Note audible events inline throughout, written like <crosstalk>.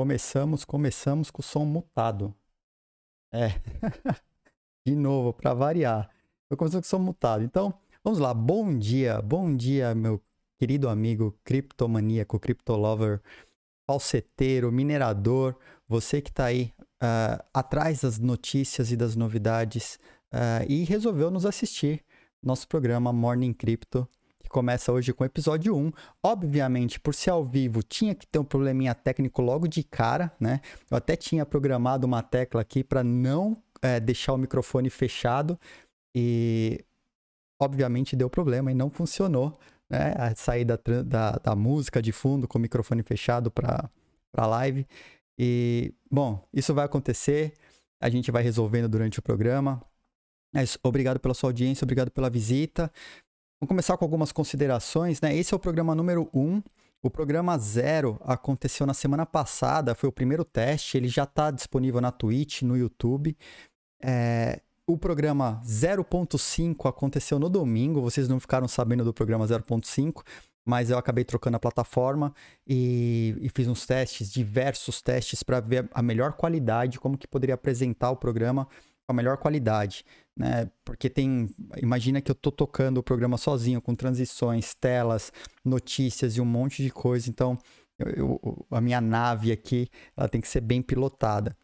Começamos, começamos com o som mutado. É. <laughs> De novo, para variar. Eu começo com o som mutado. Então, vamos lá. Bom dia, bom dia, meu querido amigo criptomaníaco, criptolover, falseteiro, minerador, você que está aí uh, atrás das notícias e das novidades uh, e resolveu nos assistir. Nosso programa Morning Crypto começa hoje com o episódio 1. Obviamente, por ser ao vivo, tinha que ter um probleminha técnico logo de cara, né? Eu até tinha programado uma tecla aqui para não é, deixar o microfone fechado e, obviamente, deu problema e não funcionou, né? A saída da, da música de fundo com o microfone fechado para a live. E, bom, isso vai acontecer. A gente vai resolvendo durante o programa. Mas obrigado pela sua audiência, obrigado pela visita. Vamos começar com algumas considerações, né? Esse é o programa número 1. Um. O programa 0 aconteceu na semana passada, foi o primeiro teste, ele já está disponível na Twitch, no YouTube. É, o programa 0.5 aconteceu no domingo, vocês não ficaram sabendo do programa 0.5, mas eu acabei trocando a plataforma e, e fiz uns testes, diversos testes, para ver a melhor qualidade, como que poderia apresentar o programa com a melhor qualidade, né? Porque tem, imagina que eu tô tocando o programa sozinho, com transições, telas, notícias e um monte de coisa, então eu, eu, a minha nave aqui, ela tem que ser bem pilotada.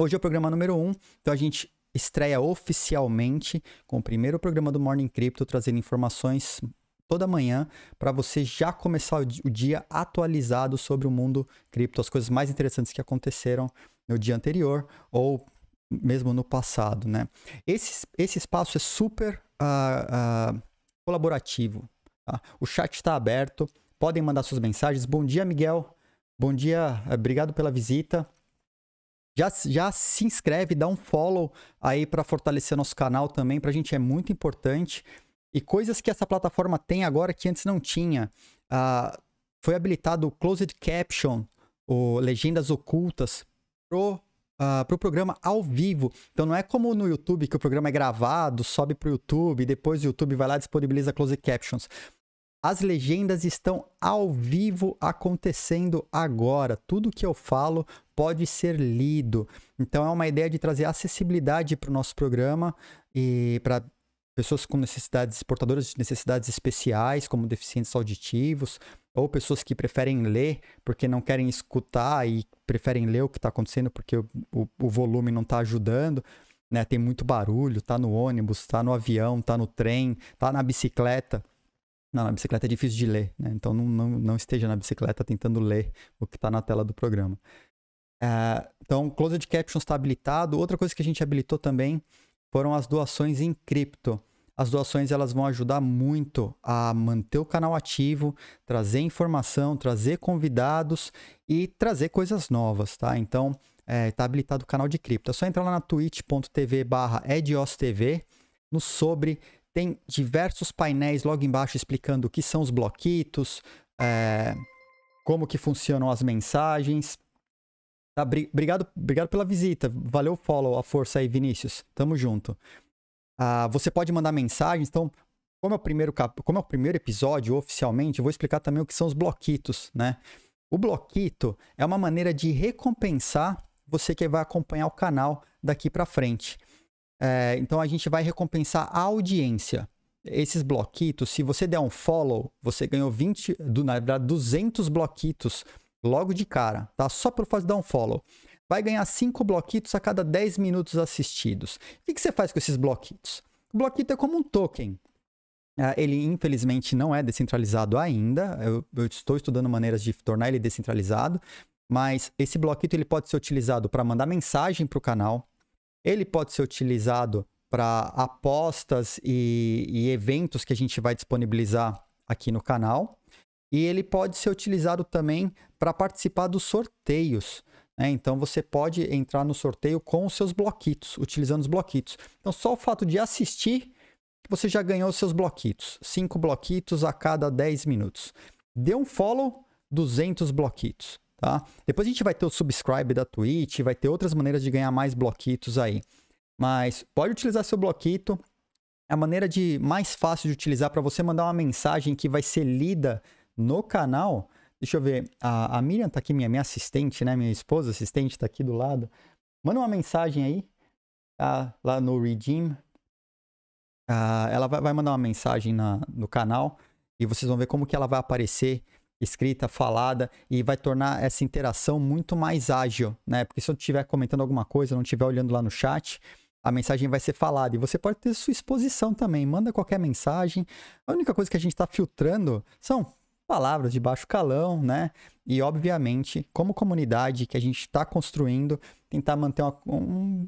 Hoje é o programa número 1, um, então a gente estreia oficialmente com o primeiro programa do Morning Crypto, trazendo informações toda manhã para você já começar o dia atualizado sobre o mundo cripto, as coisas mais interessantes que aconteceram no dia anterior ou mesmo no passado, né? Esse, esse espaço é super uh, uh, colaborativo. Tá? O chat está aberto, podem mandar suas mensagens. Bom dia, Miguel. Bom dia, obrigado pela visita. Já, já se inscreve, dá um follow aí para fortalecer nosso canal também, para a gente é muito importante. E coisas que essa plataforma tem agora que antes não tinha. Uh, foi habilitado o Closed Caption, o Legendas Ocultas, pro uh, pro programa ao vivo. Então não é como no YouTube, que o programa é gravado, sobe pro YouTube, depois o YouTube vai lá e disponibiliza closed captions. As legendas estão ao vivo acontecendo agora. Tudo que eu falo pode ser lido. Então é uma ideia de trazer acessibilidade para o nosso programa e para pessoas com necessidades, portadoras de necessidades especiais, como deficientes auditivos, ou pessoas que preferem ler porque não querem escutar e preferem ler o que está acontecendo porque o, o, o volume não está ajudando. Né? Tem muito barulho, tá no ônibus, tá no avião, tá no trem, tá na bicicleta. Não, na bicicleta é difícil de ler, né? Então não, não, não esteja na bicicleta tentando ler o que está na tela do programa. Uh, então, Closed Captions está habilitado. Outra coisa que a gente habilitou também foram as doações em cripto. As doações elas vão ajudar muito a manter o canal ativo, trazer informação, trazer convidados e trazer coisas novas, tá? Então, é, tá habilitado o canal de cripto. É só entrar lá na twitch.tv barra edostv, no sobre tem diversos painéis logo embaixo explicando o que são os bloquitos, é, como que funcionam as mensagens, Tá, obrigado, obrigado pela visita. Valeu o follow, a força aí, Vinícius. Tamo junto. Ah, você pode mandar mensagens, então, como é, o primeiro cap... como é o primeiro episódio oficialmente, eu vou explicar também o que são os bloquitos, né? O bloquito é uma maneira de recompensar você que vai acompanhar o canal daqui para frente. É, então a gente vai recompensar a audiência. Esses bloquitos, se você der um follow, você ganhou 20, do, na verdade, 200 bloquitos logo de cara, tá? Só para fazer dar um follow. Vai ganhar 5 bloquitos a cada 10 minutos assistidos. O que, que você faz com esses bloquitos? O bloquito é como um token, ah, ele, infelizmente, não é descentralizado ainda. Eu, eu, estou estudando maneiras de tornar ele descentralizado. Mas esse bloquito ele pode ser utilizado para mandar mensagem para o canal. Ele pode ser utilizado para apostas e, e, eventos que a gente vai disponibilizar aqui no canal e ele pode ser utilizado também para participar dos sorteios. Né? Então você pode entrar no sorteio com os seus bloquitos, utilizando os bloquitos. Então só o fato de assistir, você já ganhou os seus bloquitos. 5 bloquitos a cada 10 minutos. Dê um follow, 200 bloquitos. Tá? Depois a gente vai ter o subscribe da Twitch, vai ter outras maneiras de ganhar mais bloquitos aí. Mas pode utilizar seu bloquito. É a maneira de mais fácil de utilizar para você mandar uma mensagem que vai ser lida no canal. Deixa eu ver, a, a Miriam tá aqui, minha, minha assistente, né? Minha esposa assistente tá aqui do lado. Manda uma mensagem aí, tá? Lá no Redeem. Ah, ela vai, vai mandar uma mensagem na, no canal e vocês vão ver como que ela vai aparecer escrita, falada e vai tornar essa interação muito mais ágil, né? Porque se eu estiver comentando alguma coisa, não estiver olhando lá no chat, a mensagem vai ser falada e você pode ter sua exposição também. Manda qualquer mensagem. A única coisa que a gente está filtrando são palavras de baixo calão, né? E, obviamente, como comunidade que a gente está construindo, tentar manter uma, um,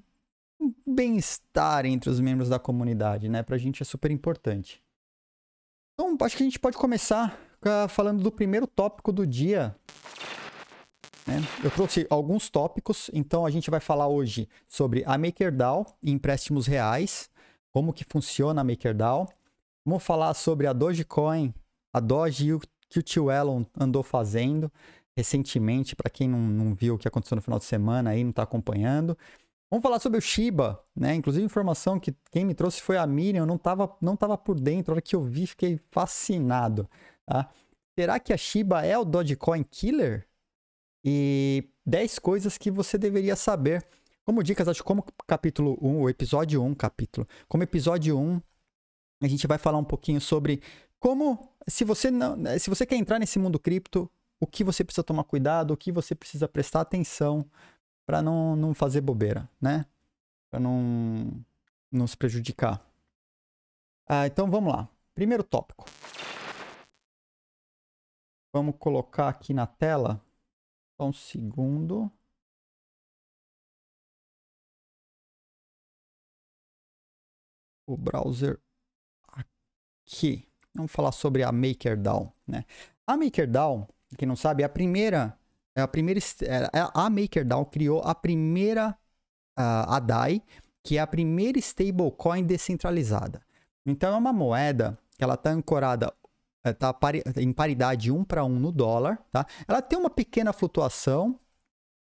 bem-estar entre os membros da comunidade, né? Para a gente é super importante. Então, acho que a gente pode começar falando do primeiro tópico do dia. Né? Eu trouxe alguns tópicos, então a gente vai falar hoje sobre a MakerDAO e empréstimos reais, como que funciona a MakerDAO. Vamos falar sobre a Dogecoin, a Doge e o que o tio Elon andou fazendo recentemente, para quem não, não, viu o que aconteceu no final de semana aí, não está acompanhando. Vamos falar sobre o Shiba, né? Inclusive, informação que quem me trouxe foi a Miriam, eu não estava não tava por dentro, a hora que eu vi, fiquei fascinado, tá? Será que a Shiba é o Dogecoin Killer? E 10 coisas que você deveria saber. Como dicas, acho que como capítulo 1, o episódio 1, capítulo. Como episódio 1, a gente vai falar um pouquinho sobre como, se você, não, né, se você quer entrar nesse mundo cripto, o que você precisa tomar cuidado, o que você precisa prestar atenção para não, não fazer bobeira, né? Para não, não se prejudicar. Ah, então vamos lá. Primeiro tópico. Vamos colocar aqui na tela. Só um segundo. O browser aqui. Vamos falar sobre a MakerDAO, né? A MakerDAO, quem não sabe, é a primeira, é a primeira, é, é, a MakerDAO criou a primeira uh, a DAI, que é a primeira stablecoin descentralizada. Então é uma moeda que ela está ancorada está eh, em paridade 1 para 1 no dólar, tá? Ela tem uma pequena flutuação,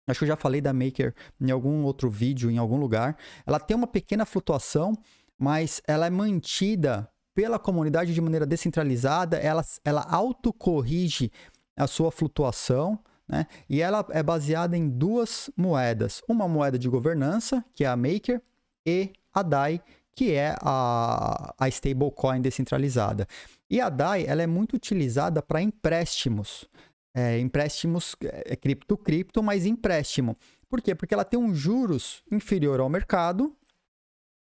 acho que eu já falei da Maker em algum outro vídeo, em algum lugar. Ela tem uma pequena flutuação, mas ela é mantida pela comunidade de maneira descentralizada, ela, ela autocorrige a sua flutuação, né? E ela é baseada em duas moedas: uma moeda de governança, que é a Maker, e a DAI, que é a, a stablecoin descentralizada. E a DAI ela é muito utilizada para empréstimos. É, empréstimos é, é cripto cripto, mas empréstimo. Por quê? Porque ela tem um juros inferior ao mercado,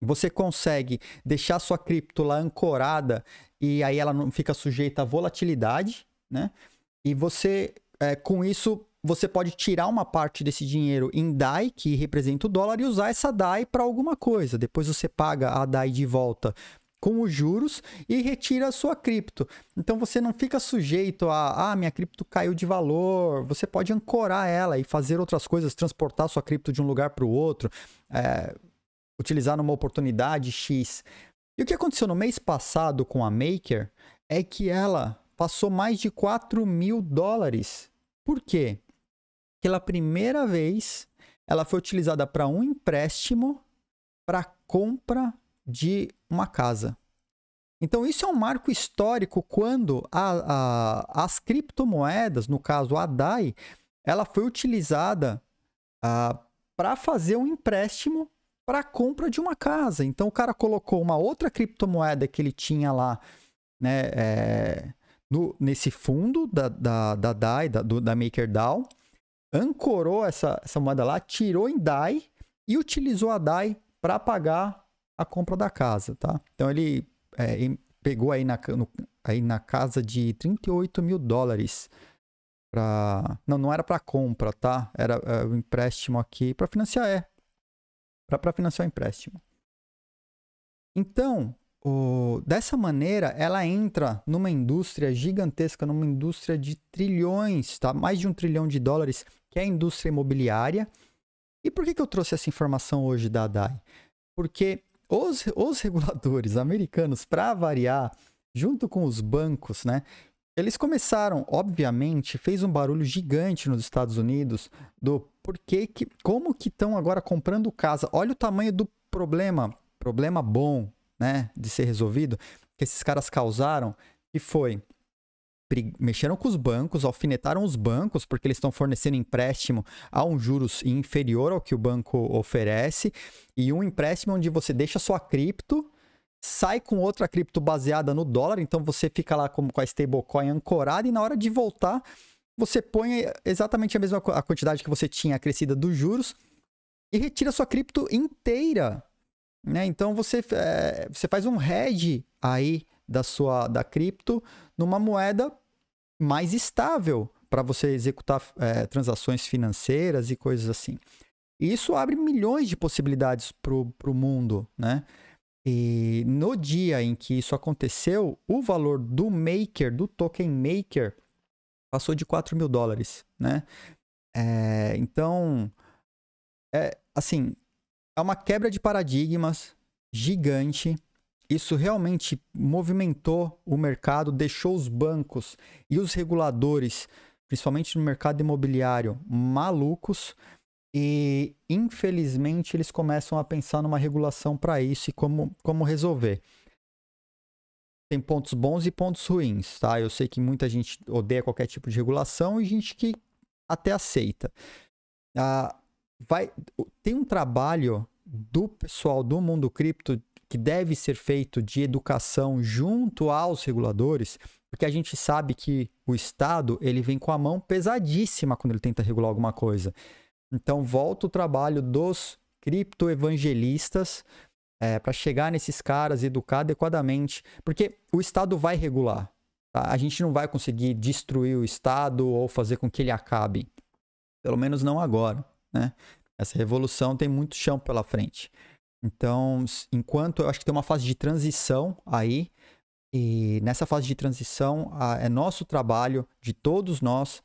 você consegue deixar sua cripto lá ancorada e aí ela não fica sujeita à volatilidade, né? E você, é, com isso, você pode tirar uma parte desse dinheiro em DAI, que representa o dólar, e usar essa DAI para alguma coisa. Depois você paga a DAI de volta com os juros e retira a sua cripto. Então você não fica sujeito a, ah, minha cripto caiu de valor. Você pode ancorar ela e fazer outras coisas, transportar sua cripto de um lugar para o outro. É, utilizar numa oportunidade X. E o que aconteceu no mês passado com a Maker é que ela passou mais de 4 mil dólares. Por quê? Pela primeira vez, ela foi utilizada para um empréstimo para compra de uma casa. Então, isso é um marco histórico quando a, a, as criptomoedas, no caso a DAI, ela foi utilizada ah, para fazer um empréstimo para a compra de uma casa. Então o cara colocou uma outra criptomoeda que ele tinha lá, né, é, no, nesse fundo da, da, da DAI, da, do, da MakerDAO, ancorou essa, essa moeda lá, tirou em DAI e utilizou a DAI para pagar a compra da casa, tá? Então ele, é, pegou aí na, no, aí na casa de 38 mil dólares. Pra... Não, não era para compra, tá? Era eh, o um empréstimo aqui para financiar, é, para financiar o empréstimo. Então, o, dessa maneira, ela entra numa indústria gigantesca, numa indústria de trilhões, tá? mais de um trilhão de dólares, que é a indústria imobiliária. E por que, que eu trouxe essa informação hoje da DAI? Porque os, os <laughs> reguladores americanos, para variar, junto com os bancos, né, eles começaram, obviamente, fez um barulho gigante nos Estados Unidos do porquê que, como que estão agora comprando casa. Olha o tamanho do problema, problema bom, né, de ser resolvido, que esses caras causaram, que foi mexeram com os bancos, alfinetaram os bancos, porque eles estão fornecendo empréstimo a um juros inferior ao que o banco oferece, e um empréstimo onde você deixa sua cripto sai com outra cripto baseada no dólar, então você fica lá com, com a stablecoin ancorada e na hora de voltar, você põe exatamente a mesma a quantidade que você tinha acrescida dos juros e retira sua cripto inteira. Né? Então você, é, você faz um hedge aí da sua da cripto numa moeda mais estável para você executar é, transações financeiras e coisas assim. E isso abre milhões de possibilidades para o mundo, né? E no dia em que isso aconteceu, o valor do maker, do token maker, passou de 4 mil dólares, né? É, então, é, assim, é uma quebra de paradigmas gigante. Isso realmente movimentou o mercado, deixou os bancos e os reguladores, principalmente no mercado imobiliário, malucos. E, infelizmente, eles começam a pensar numa regulação para isso e como, como resolver. Tem pontos bons e pontos ruins, tá? Eu sei que muita gente odeia qualquer tipo de regulação e gente que até aceita. Ah, vai, tem um trabalho do pessoal do mundo cripto que deve ser feito de educação junto aos reguladores, porque a gente sabe que o Estado ele vem com a mão pesadíssima quando ele tenta regular alguma coisa. Então volta o trabalho dos criptoevangelistas é, para chegar nesses caras e educar adequadamente, porque o Estado vai regular. Tá? A gente não vai conseguir destruir o Estado ou fazer com que ele acabe, pelo menos não agora. Né? Essa revolução tem muito chão pela frente. Então, enquanto eu acho que tem uma fase de transição aí, e nessa fase de transição a, é nosso trabalho, de todos nós,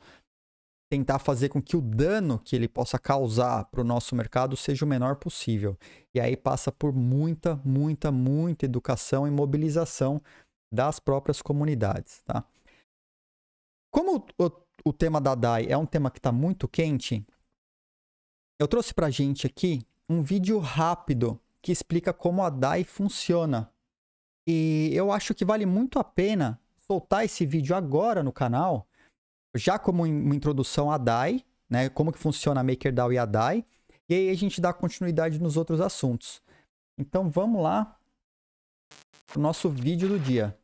tentar fazer com que o dano que ele possa causar para o nosso mercado seja o menor possível. E aí passa por muita, muita, muita educação e mobilização das próprias comunidades, tá? Como o, o, o tema da DAI é um tema que está muito quente, eu trouxe para gente aqui um vídeo rápido que explica como a DAI funciona. E eu acho que vale muito a pena soltar esse vídeo agora no canal, já como uma introdução à DAI, né, como que funciona a MakerDAO e a DAI, e aí a gente dá continuidade nos outros assuntos. Então vamos lá, o nosso vídeo do dia.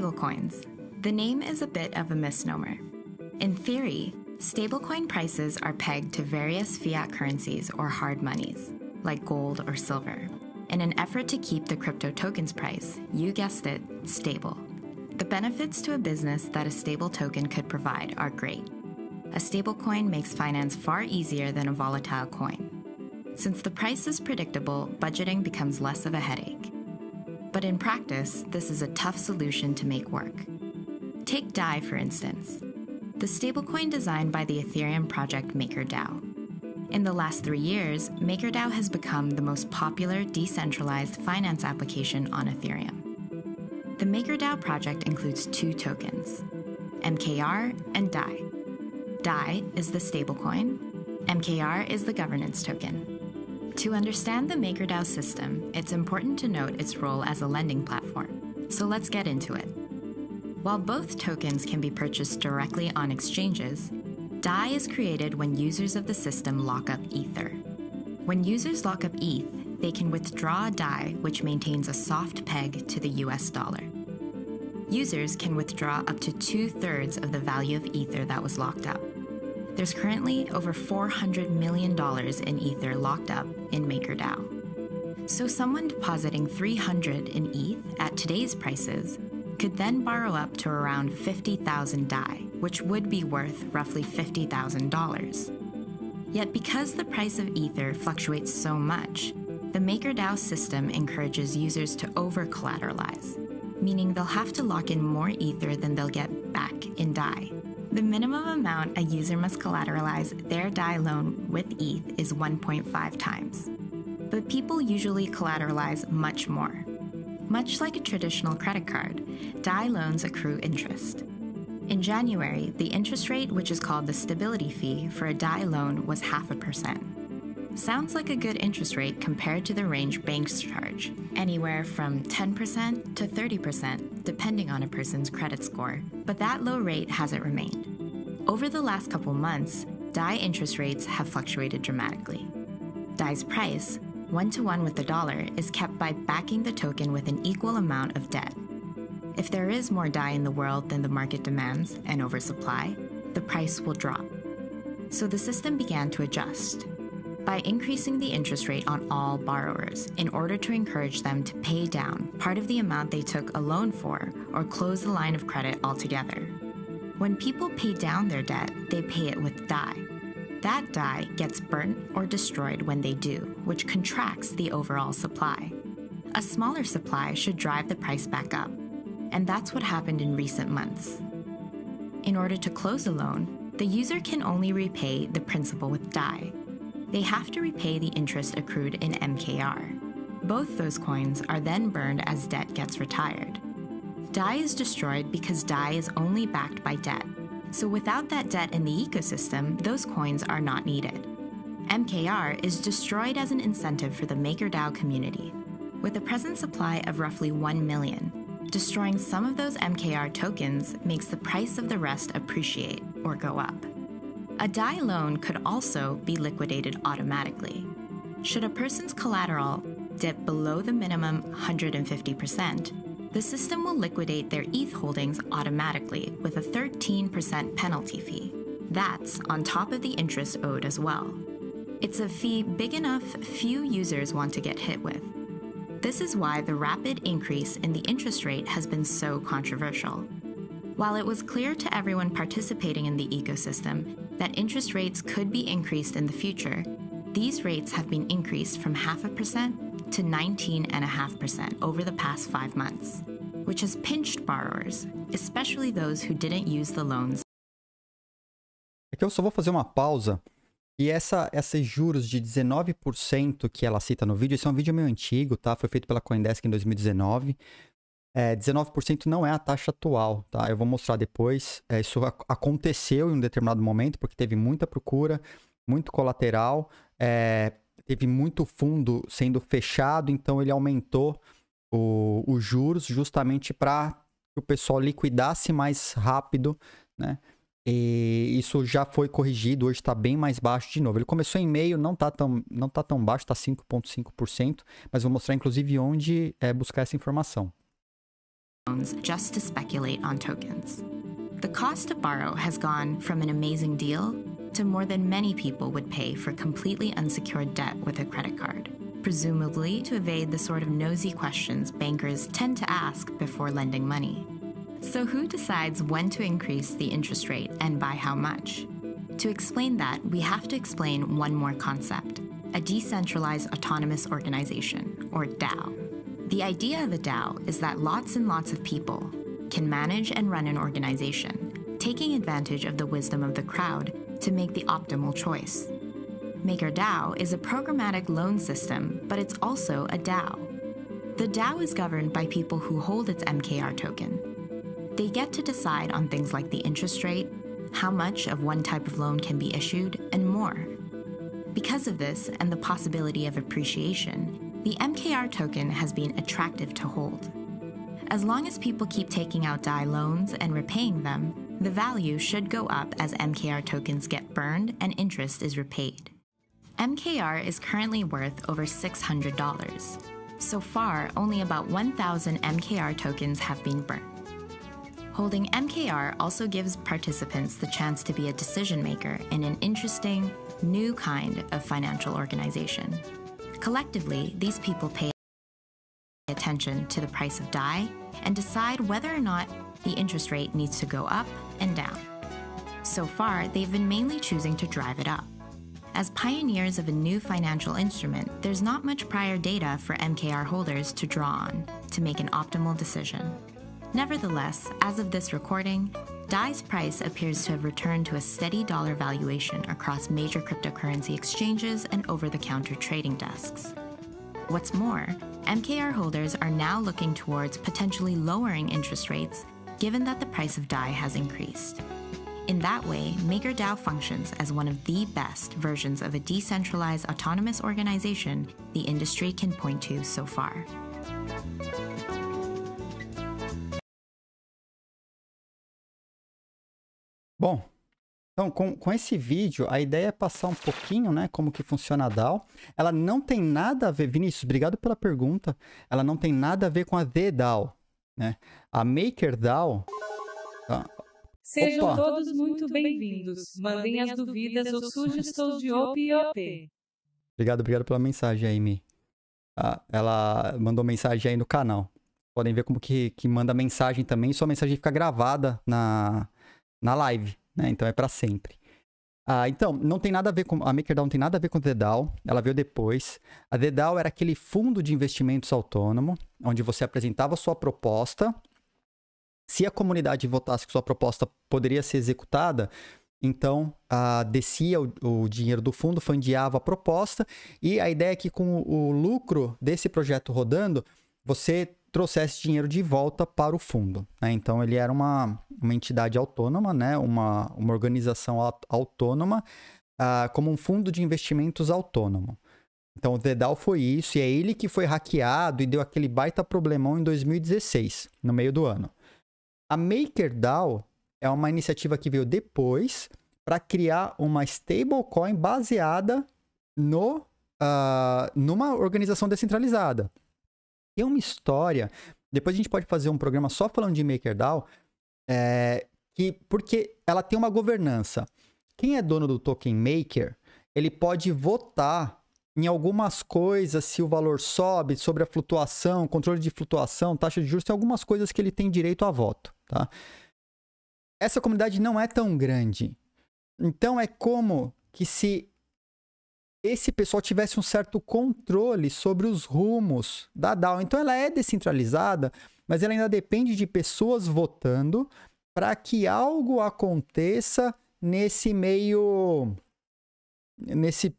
Stablecoins. The name is a bit of a misnomer. In theory, stablecoin prices are pegged to various fiat currencies or hard monies, like gold or silver, in an effort to keep the crypto token's price, you guessed it, stable. The benefits to a business that a stable token could provide are great. A stablecoin makes finance far easier than a volatile coin. Since the price is predictable, budgeting becomes less of a headache. But in practice, this is a tough solution to make work. Take DAI, for instance, the stablecoin designed by the Ethereum project MakerDAO. In the last three years, MakerDAO has become the most popular decentralized finance application on Ethereum. The MakerDAO project includes two tokens, MKR and DAI. DAI is the stablecoin, MKR is the governance token. To understand the MakerDAO system, it's important to note its role as a lending platform. So let's get into it. While both tokens can be purchased directly on exchanges, DAI is created when users of the system lock up Ether. When users lock up ETH, they can withdraw DAI, which maintains a soft peg to the US dollar. Users can withdraw up to two thirds of the value of Ether that was locked up. There's currently over $400 million in Ether locked up in MakerDAO. So someone depositing 300 in ETH at today's prices could then borrow up to around 50,000 DAI, which would be worth roughly $50,000. Yet because the price of Ether fluctuates so much, the MakerDAO system encourages users to over collateralize, meaning they'll have to lock in more Ether than they'll get back in DAI the minimum amount a user must collateralize their DAI loan with ETH is 1.5 times. But people usually collateralize much more. Much like a traditional credit card, DAI loans accrue interest. In January, the interest rate, which is called the stability fee, for a DAI loan was half a percent. Sounds like a good interest rate compared to the range banks charge, anywhere from 10% to 30%, depending on a person's credit score. But that low rate hasn't remained. Over the last couple months, DAI interest rates have fluctuated dramatically. DAI's price, one to one with the dollar, is kept by backing the token with an equal amount of debt. If there is more DAI in the world than the market demands and oversupply, the price will drop. So the system began to adjust, by increasing the interest rate on all borrowers in order to encourage them to pay down part of the amount they took a loan for or close the line of credit altogether. When people pay down their debt, they pay it with dye. That dye gets burnt or destroyed when they do, which contracts the overall supply. A smaller supply should drive the price back up, and that's what happened in recent months. In order to close a loan, the user can only repay the principal with dye they have to repay the interest accrued in MKR. Both those coins are then burned as debt gets retired. DAI is destroyed because DAI is only backed by debt, so without that debt in the ecosystem, those coins are not needed. MKR is destroyed as an incentive for the MakerDAO community, with a present supply of roughly 1 million. Destroying some of those MKR tokens makes the price of the rest appreciate or go up. A die loan could also be liquidated automatically. Should a person's collateral dip below the minimum 150%, the system will liquidate their ETH holdings automatically with a 13% penalty fee. That's on top of the interest owed as well. It's a fee big enough few users want to get hit with. This is why the rapid increase in the interest rate has been so controversial. While it was clear to everyone participating in the ecosystem that interest rates could be increased in the future, these rates have been increased from half a percent to 19.5% over the past five months, which has pinched borrowers, especially those who didn't use the loans. Aqui é eu só vou fazer uma pausa. E essa, esses juros de 19% que ela cita no vídeo, esse é um vídeo meio antigo, tá? Foi feito pela Coindesk em 2019. É, 19% não é a taxa atual, tá? Eu vou mostrar depois. É, isso aconteceu em um determinado momento, porque teve muita procura, muito colateral, é, teve muito fundo sendo fechado, então ele aumentou os juros justamente para que o pessoal liquidasse mais rápido, né? E isso já foi corrigido, hoje está bem mais baixo de novo. Ele começou em meio, não está tão, não tá tão baixo, está 5,5%, mas vou mostrar inclusive onde é, buscar essa informação. just to speculate on tokens. The cost to borrow has gone from an amazing deal to more than many people would pay for completely unsecured debt with a credit card, presumably to evade the sort of nosy questions bankers tend to ask before lending money. So, who decides when to increase the interest rate and by how much? To explain that, we have to explain one more concept a decentralized autonomous organization, or DAO. The idea of a DAO is that lots and lots of people can manage and run an organization, taking advantage of the wisdom of the crowd to make the optimal choice. MakerDAO is a programmatic loan system, but it's also a DAO. The DAO is governed by people who hold its MKR token. They get to decide on things like the interest rate, how much of one type of loan can be issued, and more. Because of this, and the possibility of appreciation, the MKR token has been attractive to hold. As long as people keep taking out DAI loans and repaying them, the value should go up as MKR tokens get burned and interest is repaid. MKR is currently worth over $600. So far, only about 1,000 MKR tokens have been burned. Holding MKR also gives participants the chance to be a decision maker in an interesting, new kind of financial organization. Collectively, these people pay attention to the price of dye and decide whether or not the interest rate needs to go up and down. So far, they've been mainly choosing to drive it up. As pioneers of a new financial instrument, there's not much prior data for MKR holders to draw on to make an optimal decision. Nevertheless, as of this recording, DAI's price appears to have returned to a steady dollar valuation across major cryptocurrency exchanges and over the counter trading desks. What's more, MKR holders are now looking towards potentially lowering interest rates given that the price of DAI has increased. In that way, MakerDAO functions as one of the best versions of a decentralized autonomous organization the industry can point to so far. Bom, então com, com esse vídeo, a ideia é passar um pouquinho, né, como que funciona a DAO. Ela não tem nada a ver, Vinícius, obrigado pela pergunta, ela não tem nada a ver com a DDAO, né? A MakerDAO... Tá? Sejam Opa. todos muito bem-vindos. Mandem as dúvidas ou sugestões de op e op. Obrigado, obrigado pela mensagem aí, Mi. Ah, ela mandou mensagem aí no canal. Podem ver como que, que manda mensagem também. Sua mensagem fica gravada na, na live, né? Então é para sempre. Ah, então, não tem nada a ver com. A MakerDAO não tem nada a ver com The DAO, ela veio depois. A DAO era aquele fundo de investimentos autônomo, onde você apresentava sua proposta. Se a comunidade votasse que sua proposta poderia ser executada, então ah, descia o, o, dinheiro do fundo, fundeava a proposta, e a ideia é que com o lucro desse projeto rodando, você trouxesse dinheiro de volta para o fundo. Né? Então ele era uma, uma entidade autônoma, né? uma, uma organização autônoma, uh, como um fundo de investimentos autônomo. Então o Dedal foi isso, e é ele que foi hackeado e deu aquele baita problemão em 2016, no meio do ano. A MakerDAO é uma iniciativa que veio depois para criar uma stablecoin baseada no, uh, numa organização descentralizada. Tem uma história. Depois a gente pode fazer um programa só falando de MakerDAO, é, que, porque ela tem uma governança. Quem é dono do token maker, ele pode votar em algumas coisas, se o valor sobe, sobre a flutuação, controle de flutuação, taxa de juros, tem algumas coisas que ele tem direito a voto, tá? Essa comunidade não é tão grande. Então é como que se esse pessoal tivesse um certo controle sobre os rumos da DAO. Então ela é descentralizada, mas ela ainda depende de pessoas votando para que algo aconteça nesse meio nesse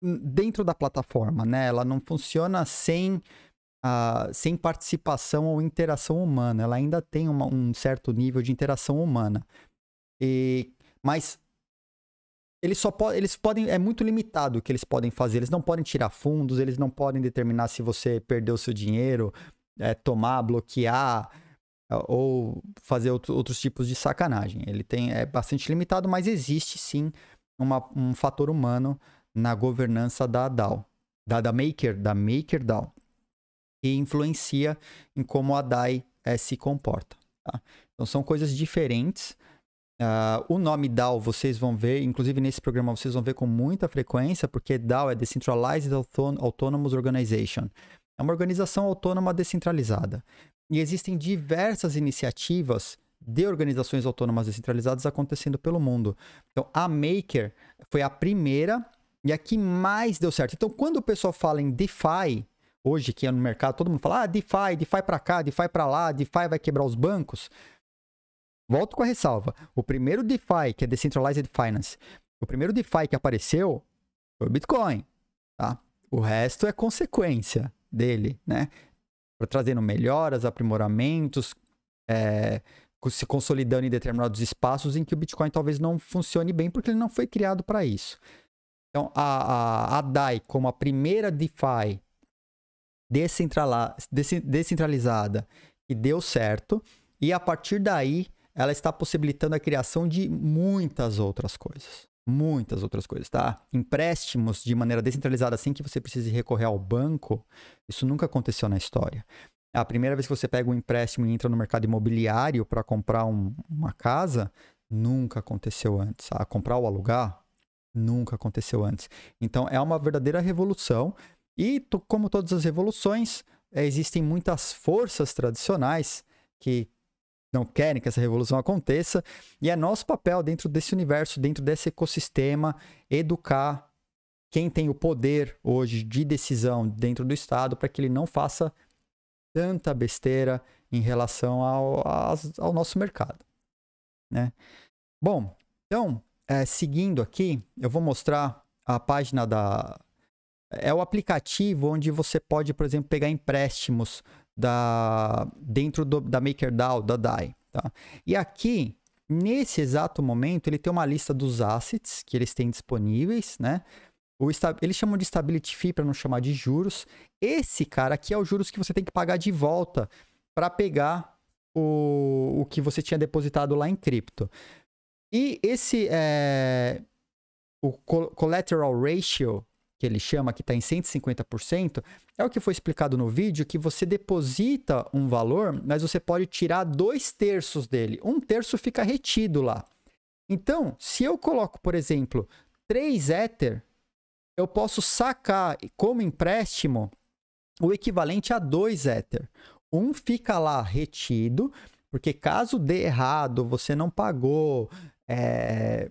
dentro da plataforma, né? Ela não funciona sem uh, sem participação ou interação humana. Ela ainda tem uma, um certo nível de interação humana. E mas eles só po eles podem é muito limitado o que eles podem fazer. Eles não podem tirar fundos, eles não podem determinar se você perdeu seu dinheiro, é, tomar, bloquear é, ou fazer outro, outros tipos de sacanagem. Ele tem é bastante limitado, mas existe sim uma, um fator humano na governança da DAO, da, da Maker, da Maker DAO, que influencia em como a DAI é, se comporta. Tá? Então são coisas diferentes Uh, o nome DAO vocês vão ver, inclusive nesse programa vocês vão ver com muita frequência, porque DAO é Decentralized Auton Autonomous Organization. É uma organização autônoma descentralizada. E existem diversas iniciativas de organizações autônomas descentralizadas acontecendo pelo mundo. Então, a Maker foi a primeira e a que mais deu certo. Então, quando o pessoal fala em DeFi, hoje que é no mercado, todo mundo fala: "Ah, DeFi, DeFi para cá, DeFi para lá, DeFi vai quebrar os bancos". Volto com a ressalva. O primeiro DeFi, que é Decentralized Finance, o primeiro DeFi que apareceu foi o Bitcoin, tá? O resto é consequência dele, né? Trazendo melhoras, aprimoramentos, é, se consolidando em determinados espaços em que o Bitcoin talvez não funcione bem, porque ele não foi criado para isso. Então, a, a, a DAI, como a primeira DeFi descentralizada, que deu certo, e a partir daí ela está possibilitando a criação de muitas outras coisas. Muitas outras coisas, tá? Empréstimos de maneira descentralizada, assim que você precise recorrer ao banco, isso nunca aconteceu na história. A primeira vez que você pega um empréstimo e entra no mercado imobiliário para comprar um, uma casa, nunca aconteceu antes. A comprar ou alugar, nunca aconteceu antes. Então é uma verdadeira revolução. E como todas as revoluções, existem muitas forças tradicionais que não querem que essa revolução aconteça. E é nosso papel dentro desse universo, dentro desse ecossistema, educar quem tem o poder hoje de decisão dentro do Estado para que ele não faça tanta besteira em relação ao, ao nosso mercado. Né? Bom, então, é, seguindo aqui, eu vou mostrar a página da. É o aplicativo onde você pode, por exemplo, pegar empréstimos da, dentro do, da MakerDAO, da DAI. Tá? E aqui, nesse exato momento, ele tem uma lista dos assets que eles têm disponíveis, né? O, eles chamam de stability fee para não chamar de juros. Esse cara aqui é o juros que você tem que pagar de volta para pegar o, o que você tinha depositado lá em cripto. E esse é, o collateral ratio que ele chama, que está em 150%, é o que foi explicado no vídeo, que você deposita um valor, mas você pode tirar dois terços dele. Um terço fica retido lá. Então, se eu coloco, por exemplo, 3 Ether, eu posso sacar como empréstimo o equivalente a 2 Ether. Um fica lá retido, porque caso dê errado, você não pagou, é,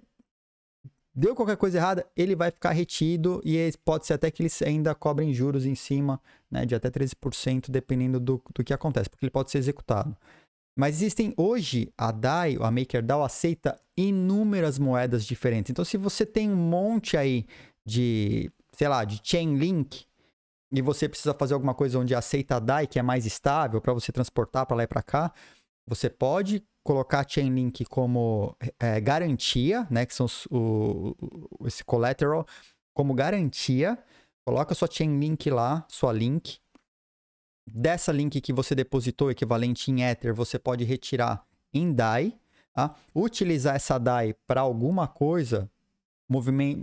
Deu qualquer coisa errada, ele vai ficar retido e é, pode ser até que eles ainda cobrem juros em cima, né, de até 13%, dependendo do, do que acontece, porque ele pode ser executado. Mas existem hoje, a DAI, a MakerDAO, aceita inúmeras moedas diferentes. Então, se você tem um monte aí de, sei lá, de Chainlink, e você precisa fazer alguma coisa onde aceita a DAI, que é mais estável, para você transportar para lá e para cá, você pode colocar a Chainlink como é, garantia, né, que são os, o, o, esse collateral, como garantia, coloca sua Chainlink lá, sua link. Dessa link que você depositou, equivalente em Ether, você pode retirar em DAI, tá? utilizar essa DAI para alguma coisa,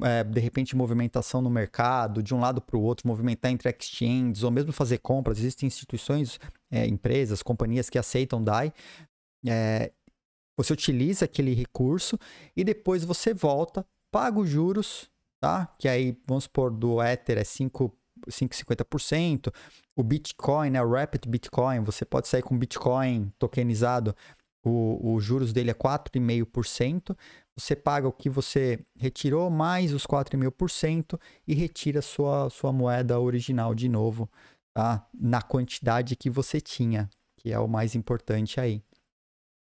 é, de repente movimentação no mercado, de um lado para o outro, movimentar entre exchanges ou mesmo fazer compras. Existem instituições, é, empresas, companhias que aceitam DAI. É, você utiliza aquele recurso e depois você volta, paga os juros, tá? Que aí, vamos supor, do Ether é 5,50%. O Bitcoin, né? O Rapid Bitcoin, você pode sair com Bitcoin tokenizado, o, os juros dele é 4,5%. Você paga o que você retirou, mais os 4,5% e retira sua, sua moeda original de novo, tá? Na quantidade que você tinha, que é o mais importante aí.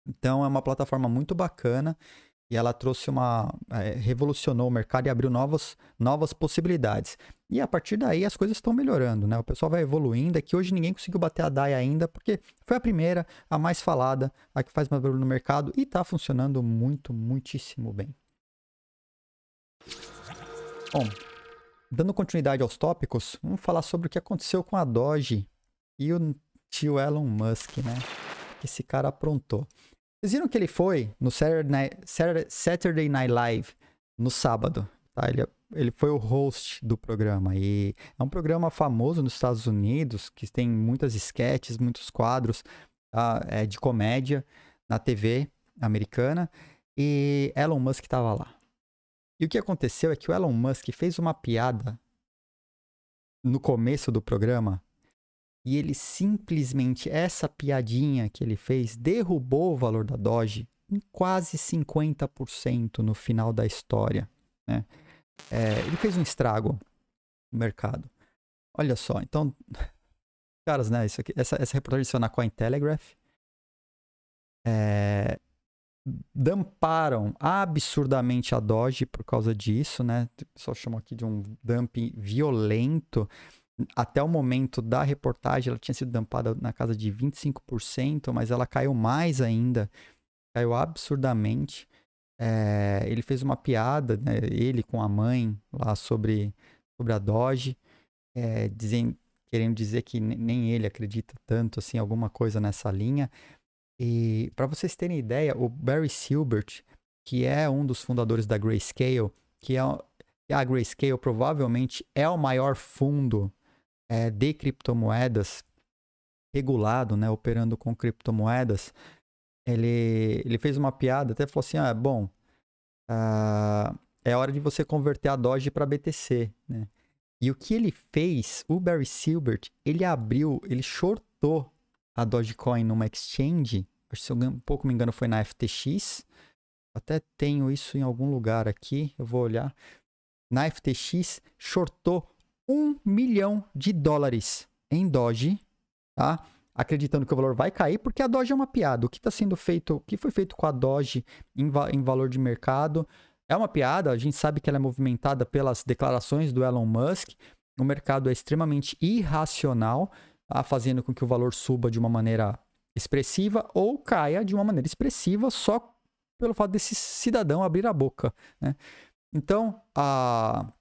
Então é uma plataforma muito bacana e ela trouxe uma é, revolucionou o mercado e abriu novas, novas possibilidades. E a partir daí as coisas estão melhorando, né? O pessoal vai evoluindo, é que hoje ninguém conseguiu bater a DAI ainda, porque foi a primeira, a mais falada, a que faz mais barulho no mercado e está funcionando muito, muitíssimo bem. Bom, dando continuidade aos tópicos, vamos falar sobre o que aconteceu com a Doge e o tio Elon Musk, né? que esse cara aprontou. Vocês viram que ele foi no Saturday Night Live no sábado. Tá? Ele, ele foi o host do programa. E é um programa famoso nos Estados Unidos, que tem muitas sketches, muitos quadros tá? é, de comédia na TV americana. E Elon Musk estava lá. E o que aconteceu é que o Elon Musk fez uma piada no começo do programa e ele simplesmente, essa piadinha que ele fez, derrubou o valor da Doge em quase 50% no final da história. Né? É, ele fez um estrago no mercado. Olha só, então, <laughs> caras, né? Isso aqui, essa, essa reportagem saiu na Cointelegraph. É, damparam absurdamente a Doge por causa disso, né? O pessoal chamou aqui de um dumping violento até o momento da reportagem, ela tinha sido dampada na casa de 25%, mas ela caiu mais ainda, caiu absurdamente. É, ele fez uma piada, né, ele com a mãe, lá sobre, sobre a Doge, é, eh, dizendo, querendo dizer que nem ele acredita tanto, assim, alguma coisa nessa linha. E para vocês terem ideia, o Barry Silbert, que é um dos fundadores da Grayscale, que é a Grayscale provavelmente é o maior fundo é, de criptomoedas, regulado, né, operando com criptomoedas, ele, ele fez uma piada, até falou assim, ah, bom, ah, é hora de você converter a Doge para BTC, né? E o que ele fez, o Barry Silbert, ele abriu, ele shortou a Dogecoin numa exchange, se eu um pouco me engano foi na FTX, até tenho isso em algum lugar aqui, eu vou olhar. Na FTX, shortou um milhão de dólares em Doge, tá? acreditando que o valor vai cair, porque a Doge é uma piada. O que está sendo feito, o que foi feito com a Doge em, em, valor de mercado é uma piada. A gente sabe que ela é movimentada pelas declarações do Elon Musk. O mercado é extremamente irracional, tá? fazendo com que o valor suba de uma maneira expressiva ou caia de uma maneira expressiva só pelo fato desse cidadão abrir a boca. Né? Então, a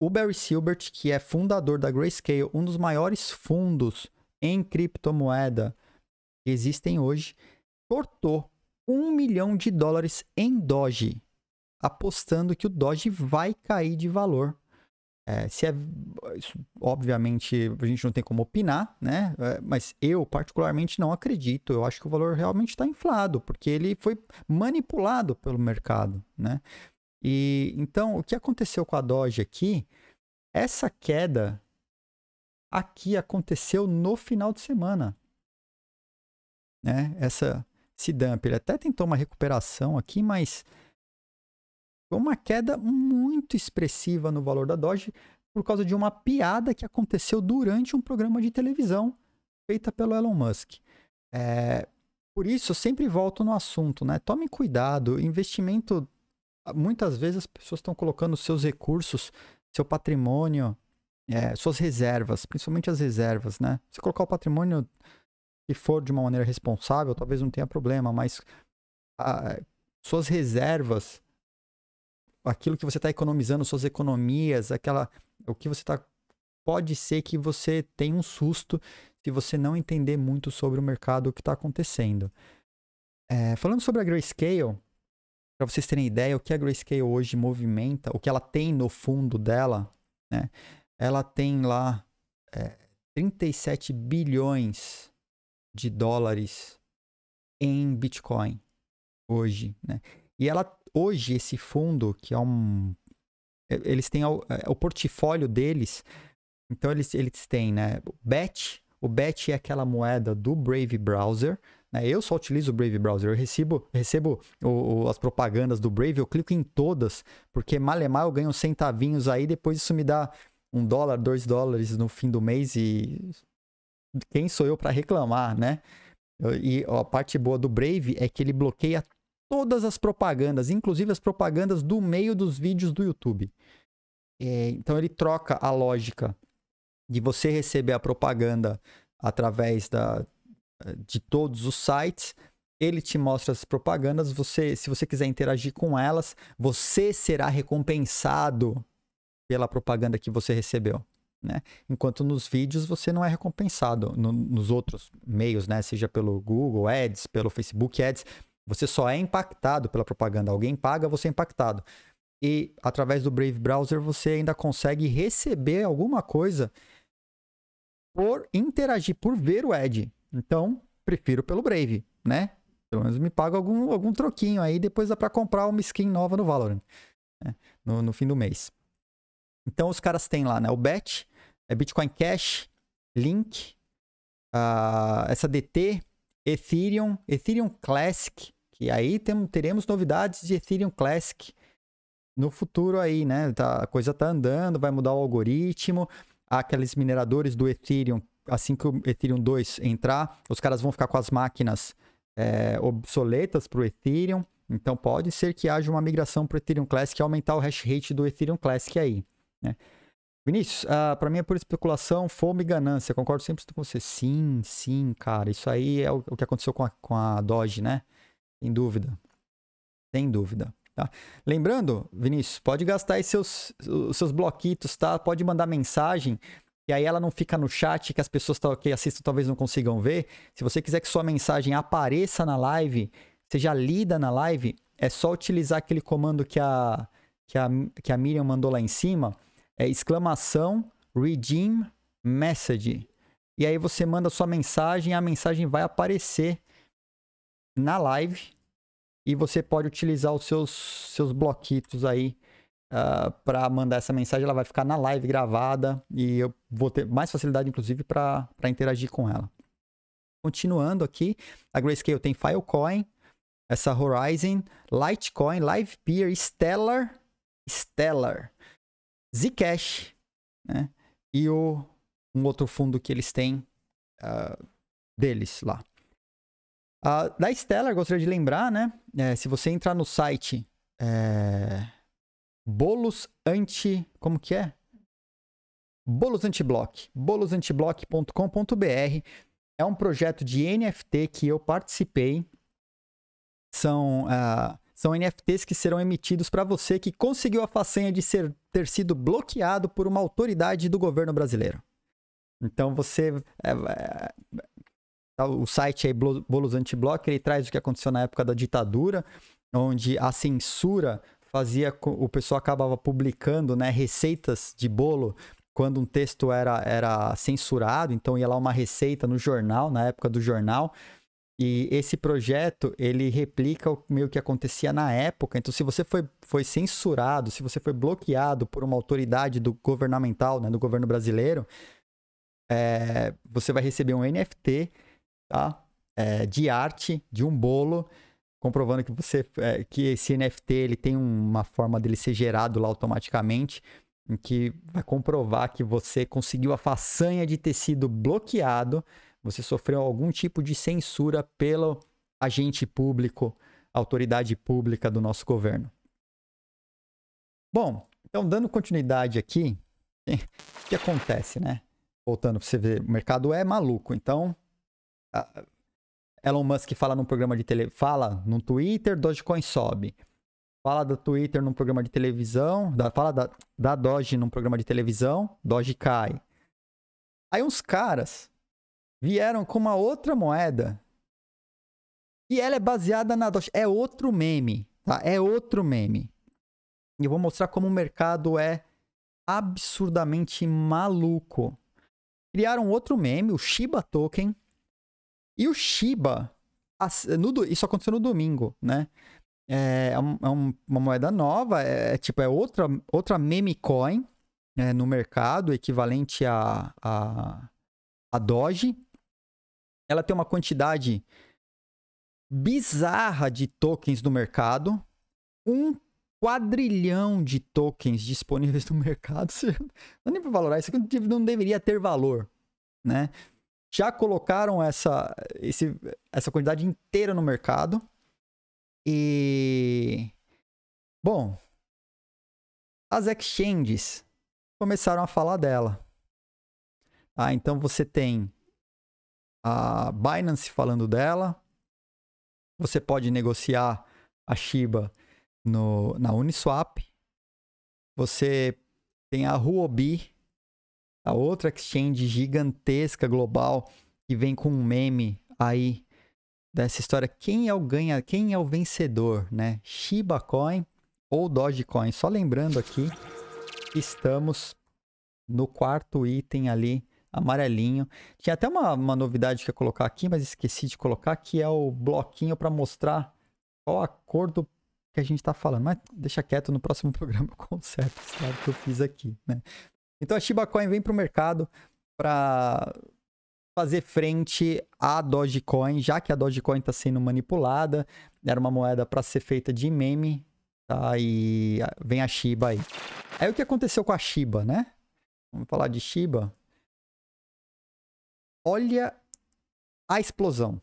o Barry Silbert, que é fundador da Grayscale, um dos maiores fundos em criptomoeda que existem hoje, cortou um milhão de dólares em Doge, apostando que o Doge vai cair de valor. É, se é, isso, obviamente, a gente não tem como opinar, né? É, mas eu, particularmente, não acredito. Eu acho que o valor realmente está inflado, porque ele foi manipulado pelo mercado, né? E então, o que aconteceu com a Doge aqui? Essa queda aqui aconteceu no final de semana. Né? Essa se dump, ele até tentou uma recuperação aqui, mas foi uma queda muito expressiva no valor da Doge por causa de uma piada que aconteceu durante um programa de televisão feita pelo Elon Musk. É, por isso, eu sempre volto no assunto, né? Tome cuidado, investimento muitas vezes as pessoas estão colocando seus recursos, seu patrimônio, é, suas reservas, principalmente as reservas, né? Se colocar o patrimônio e for de uma maneira responsável, talvez não tenha problema, mas a, ah, suas reservas, aquilo que você está economizando, suas economias, aquela, o que você está pode ser que você tenha um susto se você não entender muito sobre o mercado o que está acontecendo. É, falando sobre a grayscale, para vocês terem ideia, o que a Grayscale hoje movimenta, o que ela tem no fundo dela, né? Ela tem lá é, 37 bilhões de dólares em Bitcoin hoje, né? E ela hoje esse fundo que é um é, eles têm o, é, o portfólio deles, então eles, eles têm, né? O BET, o BET é aquela moeda do Brave Browser, né? Eu só utilizo o Brave Browser, eu recebo, recebo o, o, as propagandas do Brave, eu clico em todas, porque é mal eu ganho centavinhos aí, depois isso me dá um dólar, dois dólares no fim do mês e quem sou eu para reclamar, né? E a parte boa do Brave é que ele bloqueia todas as propagandas, inclusive as propagandas do meio dos vídeos do YouTube. É, então ele troca a lógica de você receber a propaganda através da, de todos os sites. Ele te mostra as propagandas. Você, se você quiser interagir com elas, você será recompensado pela propaganda que você recebeu. Né? Enquanto nos vídeos você não é recompensado. No, nos outros meios, né? seja pelo Google Ads, pelo Facebook Ads, você só é impactado pela propaganda. Alguém paga, você é impactado. E através do Brave Browser você ainda consegue receber alguma coisa por interagir, por ver o ad. Então, prefiro pelo Brave, né? Pelo menos me paga algum, algum troquinho aí, depois dá pra comprar uma skin nova no Valorant, né? no, no fim do mês. Então, os caras têm lá, né? O BET, é Bitcoin Cash, Link, uh, essa DT, Ethereum, Ethereum Classic, que aí tem, teremos novidades de Ethereum Classic no futuro aí, né? Tá, a coisa tá andando, vai mudar o algoritmo. Há aqueles mineradores do Ethereum assim que o Ethereum 2 entrar, os caras vão ficar com as máquinas é, obsoletas para o Ethereum. Então pode ser que haja uma migração para o Ethereum Classic e aumentar o hash rate do Ethereum Classic aí. Né? Vinícius, ah, para mim é pura especulação, fome e ganância. Concordo sempre com você. Sim, sim, cara. Isso aí é o, que aconteceu com a, com a Doge, né? Sem dúvida. Sem dúvida. Tá? Lembrando, Vinícius, pode gastar aí seus, os seus bloquitos, tá? Pode mandar mensagem e aí ela não fica no chat que as pessoas que assistem talvez não consigam ver. Se você quiser que sua mensagem apareça na live, seja lida na live, é só utilizar aquele comando que a, que a, que a Miriam mandou lá em cima, é exclamação redeem message. E aí você manda sua mensagem, a mensagem vai aparecer na live e você pode utilizar os seus seus bloquitos aí uh, ah, para mandar essa mensagem, ela vai ficar na live gravada e eu vou ter mais facilidade, inclusive, para interagir com ela. Continuando aqui, a Grayscale tem Filecoin, essa Horizon, Litecoin, Livepeer, Stellar, Stellar, Zcash, né? E o, um outro fundo que eles têm uh, deles lá. Uh, da Stellar, gostaria de lembrar, né? É, se você entrar no site é, bolos anti. Como que é? Bolos Antiblock, bolosantiblock.com.br. É um projeto de NFT que eu participei. São, uh, são NFTs que serão emitidos para você que conseguiu a façanha de ser, ter sido bloqueado por uma autoridade do governo brasileiro. Então você. É, é, o site aí, Bolos Antiblock, ele traz o que aconteceu na época da ditadura, onde a censura fazia o pessoal acabava publicando, né, receitas de bolo quando um texto era, era censurado, então ia lá uma receita no jornal, na época do jornal. E esse projeto, ele replica o meio que acontecia na época. Então, se você foi, foi censurado, se você foi bloqueado por uma autoridade do governamental, né, do governo brasileiro, é, você vai receber um NFT tá? É, de arte, de um bolo, comprovando que você é, que esse NFT ele tem uma forma dele ser gerado lá automaticamente, em que vai comprovar que você conseguiu a façanha de ter sido bloqueado, você sofreu algum tipo de censura pelo agente público, autoridade pública do nosso governo. Bom, então dando continuidade aqui, <laughs> o que acontece, né? Voltando para você ver, o mercado é maluco, então Elon Musk fala num programa de tele, fala no Twitter, Dogecoin sobe. Fala do Twitter num programa de televisão, da, fala da, da Doge num programa de televisão, Doge cai. Aí uns caras vieram com uma outra moeda e ela é baseada na Doge. É outro meme, tá? É outro meme. E eu vou mostrar como o mercado é absurdamente maluco. Criaram outro meme, o Shiba Token, e o Shiba, no, isso aconteceu no domingo, né? É, é, um, é uma moeda nova, é, é, tipo, é outra, outra meme coin né, no mercado, equivalente a, a, a Doge. Ela tem uma quantidade bizarra de tokens no mercado, um quadrilhão de tokens disponíveis no <laughs> mercado. Não nem para valorar isso aqui não deveria ter valor, né? já colocaram essa, esse, essa quantidade inteira no mercado. E. Bom. As exchanges começaram a falar dela. Ah, então você tem a Binance falando dela. Você pode negociar a Shiba no, na Uniswap. Você tem a Huobi a outra exchange gigantesca global que vem com um meme aí dessa história. Quem é o ganha, quem é o vencedor, né? Shiba Coin ou Dogecoin? Só lembrando aqui, estamos no quarto item ali amarelinho. Tinha até uma, uma novidade que ia colocar aqui, mas esqueci de colocar, que é o bloquinho para mostrar qual a cor do que a gente está falando. Mas deixa quieto, no próximo <laughs> programa eu conserto que eu fiz aqui, né? Então a Shiba Coin vem para o mercado para fazer frente à Dogecoin, já que a Dogecoin está sendo manipulada, era uma moeda para ser feita de meme, tá? E ah, vem a Shiba aí. Aí o que aconteceu com a Shiba, né? Vamos falar de Shiba. Olha a explosão